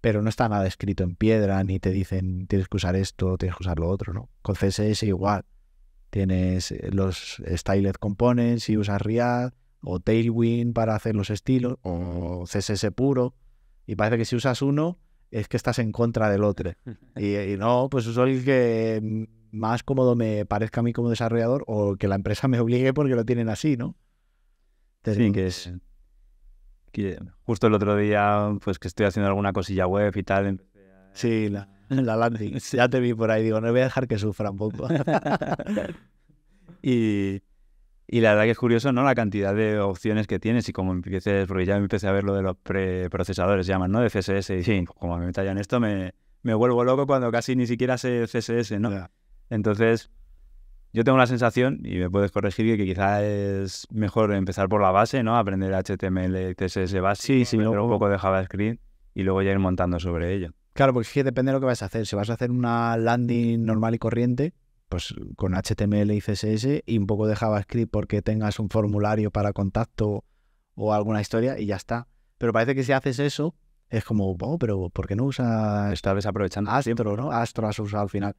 pero no está nada escrito en piedra, ni te dicen tienes que usar esto, tienes que usar lo otro, ¿no? Con CSS igual. Tienes eh, los styled components, y usas React, o Tailwind para hacer los estilos, o CSS puro, y parece que si usas uno es que estás en contra del otro. Y, no, pues uso el que más cómodo me parezca a mí como desarrollador o que la empresa me obligue porque lo tienen así, ¿no? sí, que es... justo el otro día, pues que estoy haciendo alguna cosilla web y tal. Sí, la, la landing. Ya te vi por ahí, digo, no voy a dejar que sufra un poco. y, y la verdad que es curioso, ¿no? La cantidad de opciones que tienes y como empieces, porque ya empecé a ver lo de los preprocesadores, llaman, ¿no? De CSS. Y sí. como me ya en esto, me, vuelvo loco cuando casi ni siquiera sé CSS, ¿no? Entonces, yo tengo la sensación, y me puedes corregir, que quizás es mejor empezar por la base, ¿no? Aprender HTML, CSS base, sí, sí, luego... un poco de JavaScript y luego ya ir montando sobre ello. Claro, porque depende de lo que vas a hacer. Si vas a hacer una landing normal y corriente, pues con HTML y CSS y un poco de JavaScript porque tengas un formulario para contacto o alguna historia y ya está. Pero parece que si haces eso, es como, oh, pero ¿por qué no usas... Esta vez aprovechando Astro, ¿no? Astro has usado al final.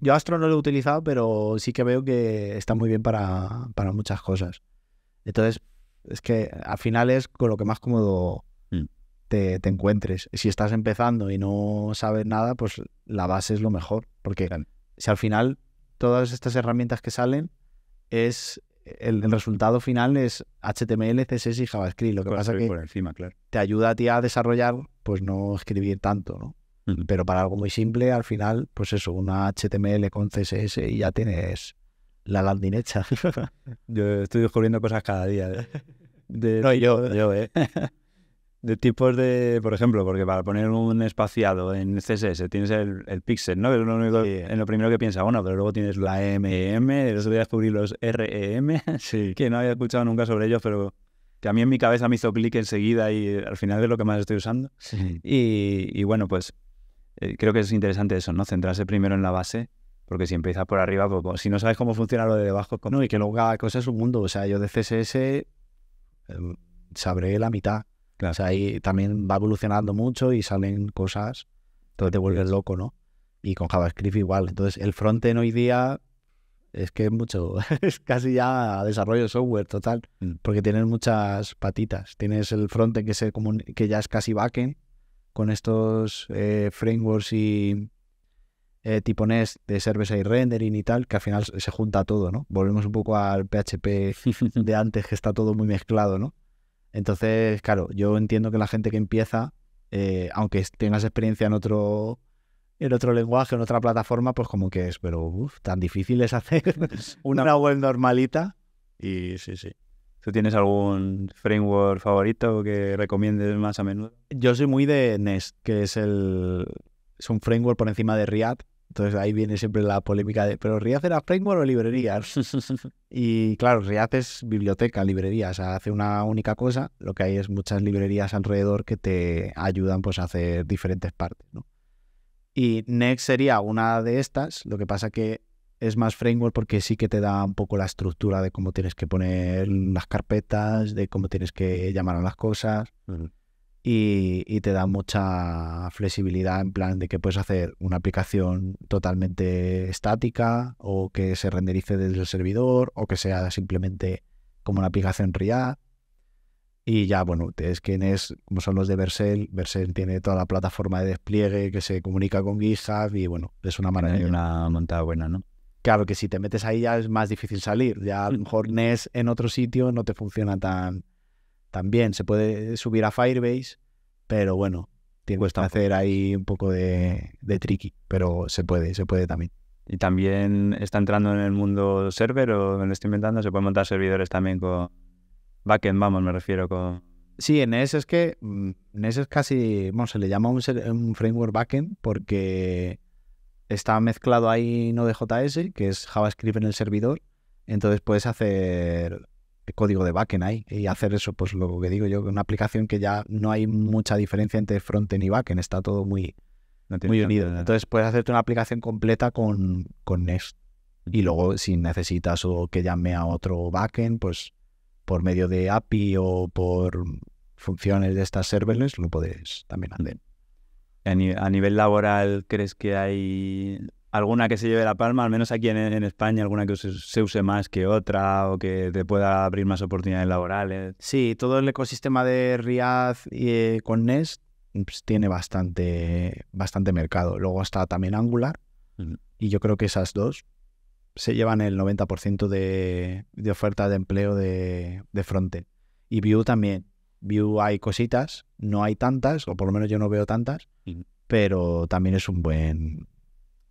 Yo Astro no lo he utilizado, pero sí que veo que está muy bien para, para muchas cosas. Entonces, es que al final es con lo que más cómodo mm. te, encuentres. Si estás empezando y no sabes nada, pues la base es lo mejor. Porque si al final todas estas herramientas que salen es el, resultado final es HTML, CSS y JavaScript. Lo que pasa es que te ayuda a ti a desarrollar, pues no escribir tanto, ¿no? Pero para algo muy simple, al final, pues eso, una HTML con CSS y ya tienes la landing hecha. yo estoy descubriendo cosas cada día. ¿eh? De... no, yo, yo, ¿eh? ¿eh? de tipos de, por ejemplo, porque para poner un espaciado en CSS tienes el, el pixel, ¿no? Es lo, en lo primero que piensa, bueno, pero luego tienes la MEM, los voy a descubrir los REM, sí. que no había escuchado nunca sobre ellos, pero que a mí en mi cabeza me hizo clic enseguida y al final es lo que más estoy usando. Y, y, bueno, pues eh, creo que es interesante eso, ¿no? Centrarse primero en la base porque si empiezas por arriba, pues, pues, si no sabes cómo funciona lo de debajo. No, y que luego cada cosa es un mundo. O sea, yo de CSS eh, sabré la mitad. Claro. ahí también va evolucionando mucho y salen cosas, entonces te vuelves loco, ¿no? Y con JavaScript igual. Entonces, el frontend hoy día es que es mucho, es casi ya desarrollo software total, mm. porque tienes muchas patitas. Tienes el frontend que, que ya es casi backend, con estos eh, frameworks y tipones eh, tipo de server-side rendering y tal, que al final se junta todo, ¿no? Volvemos un poco al PHP de antes, que está todo muy mezclado, ¿no? Entonces, claro, yo entiendo que la gente que empieza, eh, aunque tengas experiencia en otro, en otro lenguaje, en otra plataforma, pues como que es, pero uff, tan difícil es hacer una web normalita. Y sí, sí. ¿Tú tienes algún framework favorito que recomiendes más a menudo? Yo soy muy de Nest, que es el es un framework por encima de React entonces ahí viene siempre la polémica de, ¿pero Riaz era framework o librería? y claro, Riaz es biblioteca, librería, o sea, hace una única cosa, lo que hay es muchas librerías alrededor que te ayudan pues a hacer diferentes partes, Y Next sería una de estas, lo que pasa que es más framework porque sí que te da un poco la estructura de cómo tienes que poner las carpetas, de cómo tienes que llamar a las cosas y, te da mucha flexibilidad en plan de que puedes hacer una aplicación totalmente estática o que se renderice desde el servidor o que sea simplemente como una aplicación React. Y ya, bueno, es que es, como son los de Vercel, Vercel tiene toda la plataforma de despliegue que se comunica con GitHub y bueno, es una manera Hay una montada buena, ¿no? Claro que si te metes ahí ya es más difícil salir. Ya a lo mm. mejor NES en otro sitio no te funciona tan, también se puede subir a Firebase, pero bueno, tiene que hacer ahí un poco de, tricky, pero se puede, se puede también. Y también está entrando en el mundo server o me lo estoy inventando, se pueden montar servidores también con backend, vamos, me refiero con... Sí, en ese es que, mm, en ese es casi, bueno, se le llama un, un framework backend porque está mezclado ahí Node.js, que es JavaScript en el servidor, entonces puedes hacer código de backend ahí y hacer eso, pues lo que digo yo, una aplicación que ya no hay mucha diferencia entre frontend y backend, está todo muy, muy unido. Entonces puedes hacerte una aplicación completa con, con Next. Y luego, si necesitas o que llame a otro backend, pues por medio de API o por funciones de estas serverless, lo puedes también hacer. A nivel laboral, ¿crees que hay alguna que se lleve la palma, al menos aquí en, España, alguna que se, use más que otra o que te pueda abrir más oportunidades laborales. Sí, todo el ecosistema de Riad y, eh, con Nest pues, tiene bastante, bastante mercado. Luego está también Angular y yo creo que esas dos se llevan el 90% de, oferta de empleo de, de frontend. Y Vue también. Vue hay cositas, no hay tantas, o por lo menos yo no veo tantas, pero también es un buen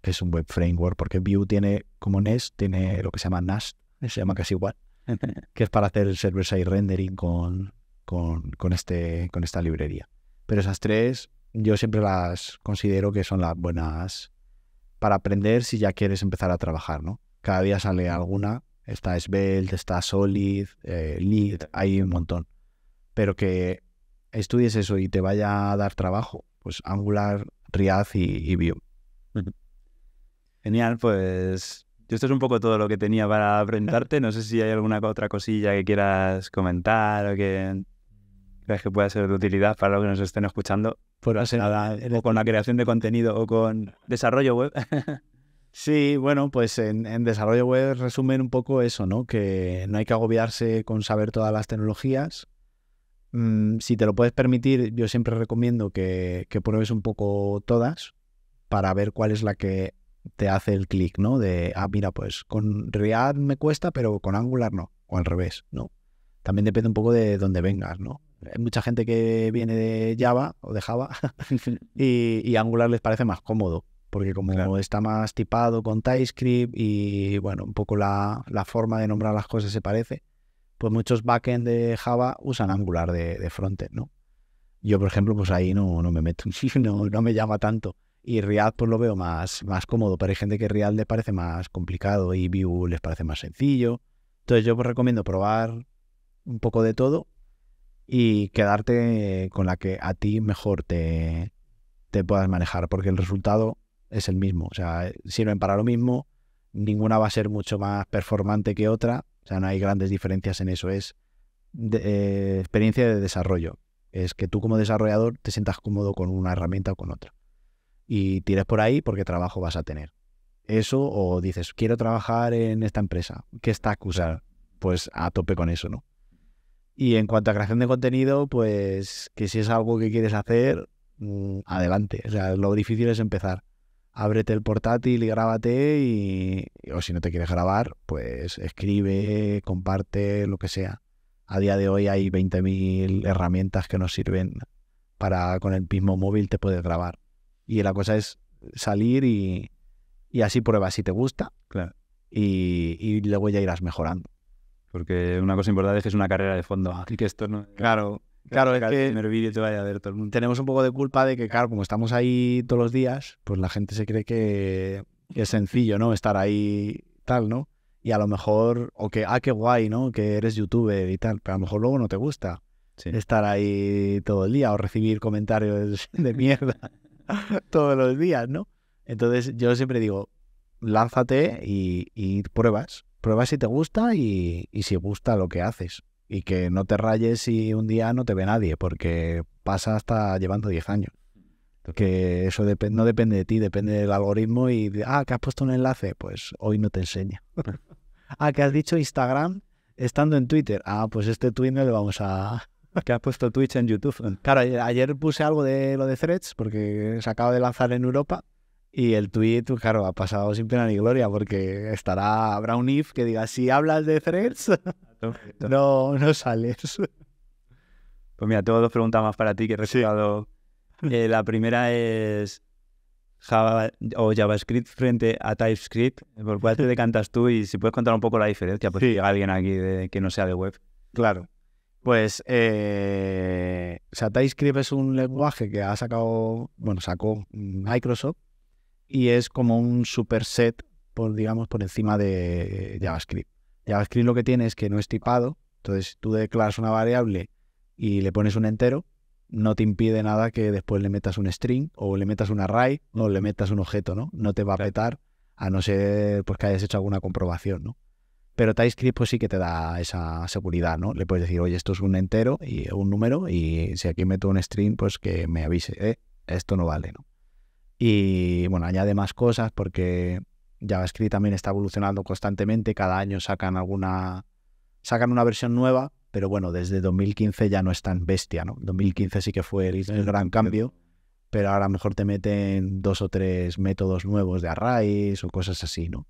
es un web framework, porque Vue tiene, como Nest, tiene lo que se llama NAST, se llama casi igual, que es para hacer el server-side rendering con, con, este, con esta librería. Pero esas tres yo siempre las considero que son las buenas para aprender si ya quieres empezar a trabajar, ¿no? Cada día sale alguna, está Svelte, está Solid, eh, Lead, hay un montón. Pero que estudies eso y te vaya a dar trabajo, pues Angular, React y Vue. Genial, pues esto es un poco todo lo que tenía para preguntarte. No sé si hay alguna otra cosilla que quieras comentar o que creas que pueda ser de utilidad para los que nos estén escuchando. Por pues nada, o con la creación de contenido o con desarrollo web. Sí, bueno, pues en, desarrollo web resumen un poco eso, ¿no? Que no hay que agobiarse con saber todas las tecnologías. Mm, si te lo puedes permitir, yo siempre recomiendo que pruebes un poco todas para ver cuál es la que te hace el clic, ¿no? De, ah, mira, pues con React me cuesta, pero con Angular no, o al revés, ¿no? También depende un poco de dónde vengas, ¿no? Hay mucha gente que viene de Java o de Java y, Angular les parece más cómodo, porque como está más tipado con TypeScript y, bueno, un poco la, forma de nombrar las cosas se parece, pues muchos backend de Java usan Angular de, frontend, ¿no? Yo, por ejemplo, pues ahí no, me meto, no, no me llama tanto. Y React pues lo veo más, más cómodo, pero hay gente que React les parece más complicado y Vue les parece más sencillo. Entonces yo os pues, recomiendo probar un poco de todo y quedarte con la que a ti mejor te, te puedas manejar, porque el resultado es el mismo. O sea, sirven para lo mismo, ninguna va a ser mucho más performante que otra. O sea, no hay grandes diferencias en eso. Es de, eh, experiencia de desarrollo. Es que tú como desarrollador te sientas cómodo con una herramienta o con otra y tires por ahí porque trabajo vas a tener. Eso o dices, quiero trabajar en esta empresa, ¿qué está acusar Pues a tope con eso, ¿no? Y en cuanto a creación de contenido, pues que si es algo que quieres hacer, mm, adelante. O sea, lo difícil es empezar. Ábrete el portátil y grábate y, o si no te quieres grabar, pues escribe, comparte, lo que sea. A día de hoy hay 20.000 herramientas que nos sirven para con el mismo móvil te puedes grabar. Y la cosa es salir y, así pruebas si te gusta. Y, luego ya irás mejorando. Porque una cosa importante es que es una carrera de fondo. que esto no. Claro. Claro, es que el primer vídeo te vaya a ver todo el mundo. Tenemos un poco de culpa de que, claro, como estamos ahí todos los días, pues la gente se cree que es sencillo, ¿no? Estar ahí tal, ¿no? Y a lo mejor, o que, ah, qué guay, ¿no? Que eres youtuber y tal, pero a lo mejor luego no te gusta estar ahí todo el día o recibir comentarios de mierda. todos los días, ¿no? Entonces yo siempre digo, lánzate y, pruebas. Pruebas si te gusta y, si gusta lo que haces. Y que no te rayes si un día no te ve nadie, porque pasa hasta llevando 10 años. Que eso no depende de ti, depende del algoritmo y, ah, que has puesto un enlace, pues hoy no te enseña. ah, que has dicho Instagram estando en Twitter. Ah, pues este Twitter le vamos a, que has puesto Twitch en YouTube. Claro, ayer puse algo de lo de Threads porque se acaba de lanzar en Europa y el tweet, claro, ha pasado sin pena ni gloria porque estará, habrá if que diga, si hablas de Threads, no, no sales. Pues mira, tengo dos preguntas más para ti que he recibido. Eh, la primera es Java o JavaScript frente a TypeScript. ¿Por cuál te decantas tú? Y si puedes contar un poco la diferencia, pues sí. alguien aquí que no sea de web. Claro. Pues eh, es un lenguaje que ha sacado, bueno, sacó Microsoft y es como un superset, por, digamos, por encima de JavaScript. JavaScript lo que tiene es que no es tipado, entonces tú declaras una variable y le pones un entero, no te impide nada que después le metas un string o le metas un array o le metas un objeto, ¿no? No te va a petar, a no ser pues, que hayas hecho alguna comprobación, ¿no? Pero TypeScript pues sí que te da esa seguridad, ¿no? Le puedes decir, oye, esto es un entero y un número y si aquí meto un string, pues que me avise, eh, esto no vale, ¿no? Y bueno, añade más cosas porque JavaScript también está evolucionando constantemente, cada año sacan alguna, sacan una versión nueva, pero bueno, desde 2015 ya no es tan bestia, ¿no? 2015 sí que fue el, gran cambio, pero ahora mejor te meten dos o tres métodos nuevos de arrays o cosas así, ¿no?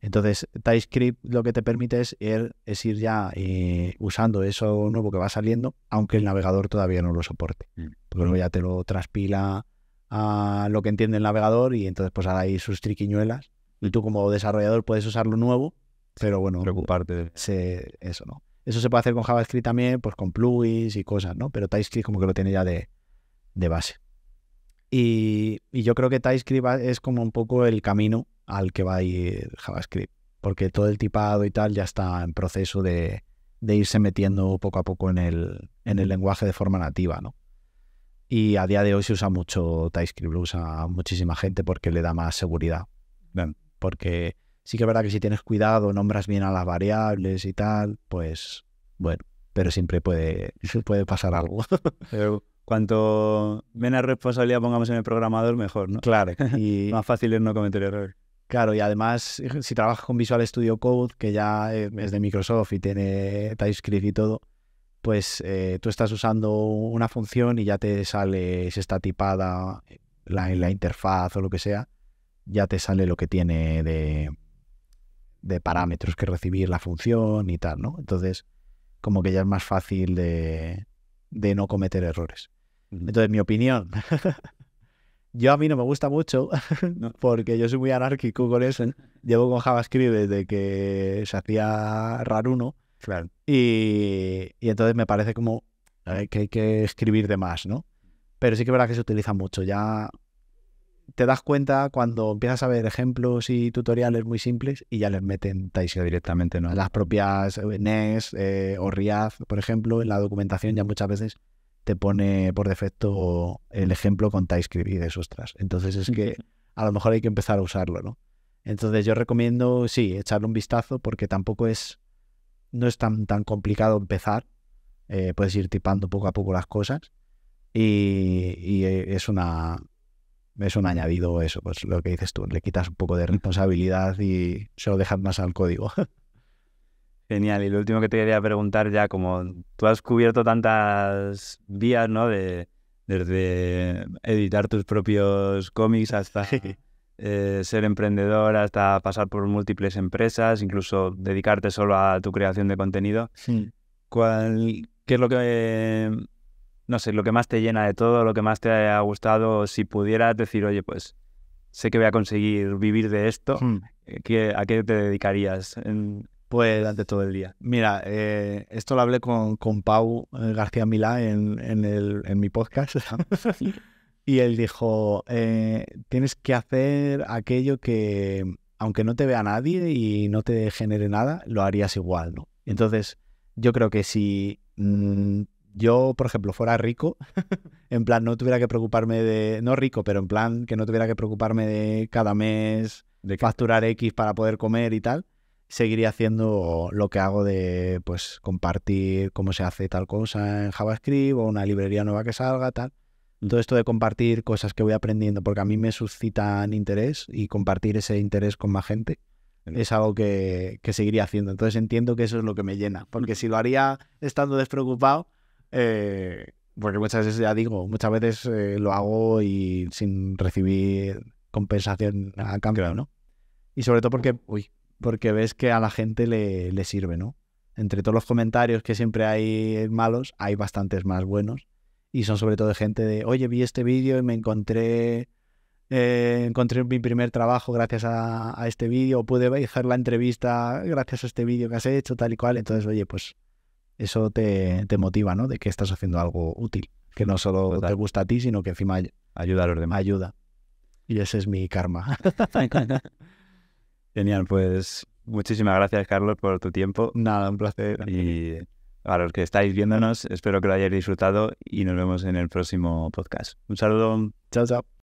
Entonces, TypeScript lo que te permite es ir, er, es ir ya eh, usando eso nuevo que va saliendo, aunque el navegador todavía no lo soporte. Mm. Porque luego ya te lo transpila a lo que entiende el navegador y entonces pues hará sus triquiñuelas. Y tú como desarrollador puedes usar lo nuevo, pero bueno, preocuparte eso, ¿no? Eso se puede hacer con JavaScript también, pues con plugins y cosas, ¿no? Pero TypeScript como que lo tiene ya de, base. y yo creo que TypeScript es como un poco el camino al que va a ir JavaScript, porque todo el tipado y tal ya está en proceso de, irse metiendo poco a poco en el, en el lenguaje de forma nativa, ¿no? Y a día de hoy se usa mucho TypeScript, lo usa muchísima gente porque le da más seguridad. Porque sí que es verdad que si tienes cuidado, nombras bien a las variables y tal, pues bueno, pero siempre puede, puede pasar algo. cuanto menos responsabilidad pongamos en el programador, mejor, ¿no? Claro. Y más fácil es no cometer errores. Claro, y además, eh, si trabajas con Visual Studio Code, que ya eh, es de Microsoft y tiene TypeScript y todo, pues eh, tú estás usando una función y ya te sale, si está tipada en la interfaz o lo que sea, ya te sale lo que tiene de, parámetros que recibir la función y tal, ¿no? Entonces, como que ya es más fácil de, de no cometer errores. Entonces, mi opinión Yo a mí no me gusta mucho porque yo soy muy anárquico con eso. Llevo con JavaScript desde que se hacía RAR 1. Claro. Y, entonces me parece como que hay que escribir de más, ¿no? Pero sí que es verdad que se utiliza mucho. Ya te das cuenta cuando empiezas a ver ejemplos y tutoriales muy simples y ya les meten Taisio directamente, ¿no? Las propias eh, NES eh, o Riaz, por ejemplo, en la documentación ya muchas veces te pone por defecto el ejemplo con TypeScript y de ostras. Entonces es que a lo mejor hay que empezar a usarlo, ¿no? Entonces yo recomiendo, sí, echarle un vistazo porque tampoco es, no es tan, tan complicado empezar. Eh, puedes ir tipando poco a poco las cosas y, eh, es una es un añadido eso, pues lo que dices tú, le quitas un poco de responsabilidad y se lo dejas más al código. Genial. Y lo último que te quería preguntar ya, como tú has cubierto tantas vías, ¿no? De, desde editar tus propios cómics hasta eh, ser emprendedor, hasta pasar por múltiples empresas, incluso dedicarte solo a tu creación de contenido. Sí. ¿Cuál, ¿Qué es lo que, no sé, lo que más te llena de todo, lo que más te ha gustado? Si pudieras decir, oye, pues sé que voy a conseguir vivir de esto, hmm. eh, ¿a qué te dedicarías? En, pues durante todo el día. Mira, eh, esto lo hablé con, Pau eh, García Milá en, mi podcast. y él dijo, eh, tienes que hacer aquello que, aunque no te vea nadie y no te genere nada, lo harías igual, ¿no? Entonces, yo creo que si mm, yo, por ejemplo, fuera rico, en plan no tuviera que preocuparme de, no rico, pero en plan que no tuviera que preocuparme de cada mes ¿De facturar X para poder comer y tal, Seguiría haciendo lo que hago de pues compartir cómo se hace tal cosa en JavaScript o una librería nueva que salga, tal. Todo esto de compartir cosas que voy aprendiendo porque a mí me suscitan interés y compartir ese interés con más gente es algo que, que seguiría haciendo. Entonces entiendo que eso es lo que me llena, porque si lo haría estando despreocupado, eh, porque muchas veces ya digo, muchas veces eh, lo hago y sin recibir compensación a cambio, ¿no? Y sobre todo porque, uy, porque ves que a la gente le, le sirve, ¿no? Entre todos los comentarios que siempre hay malos, hay bastantes más buenos. Y son sobre todo de gente de, oye, vi este vídeo y me encontré eh, encontré mi primer trabajo gracias a, este vídeo, o pude dejar la entrevista gracias a este vídeo que has hecho, tal y cual. Entonces, oye, pues eso te, te motiva, ¿no? De que estás haciendo algo útil, que no solo te gusta a ti, sino que encima ayuda a los demás. Ayuda. Y ese es mi karma. Genial, pues muchísimas gracias, Carlos, por tu tiempo. Nada, un placer. Y a los que estáis viéndonos, espero que lo hayáis disfrutado y nos vemos en el próximo podcast. Un saludo. Chao, chao.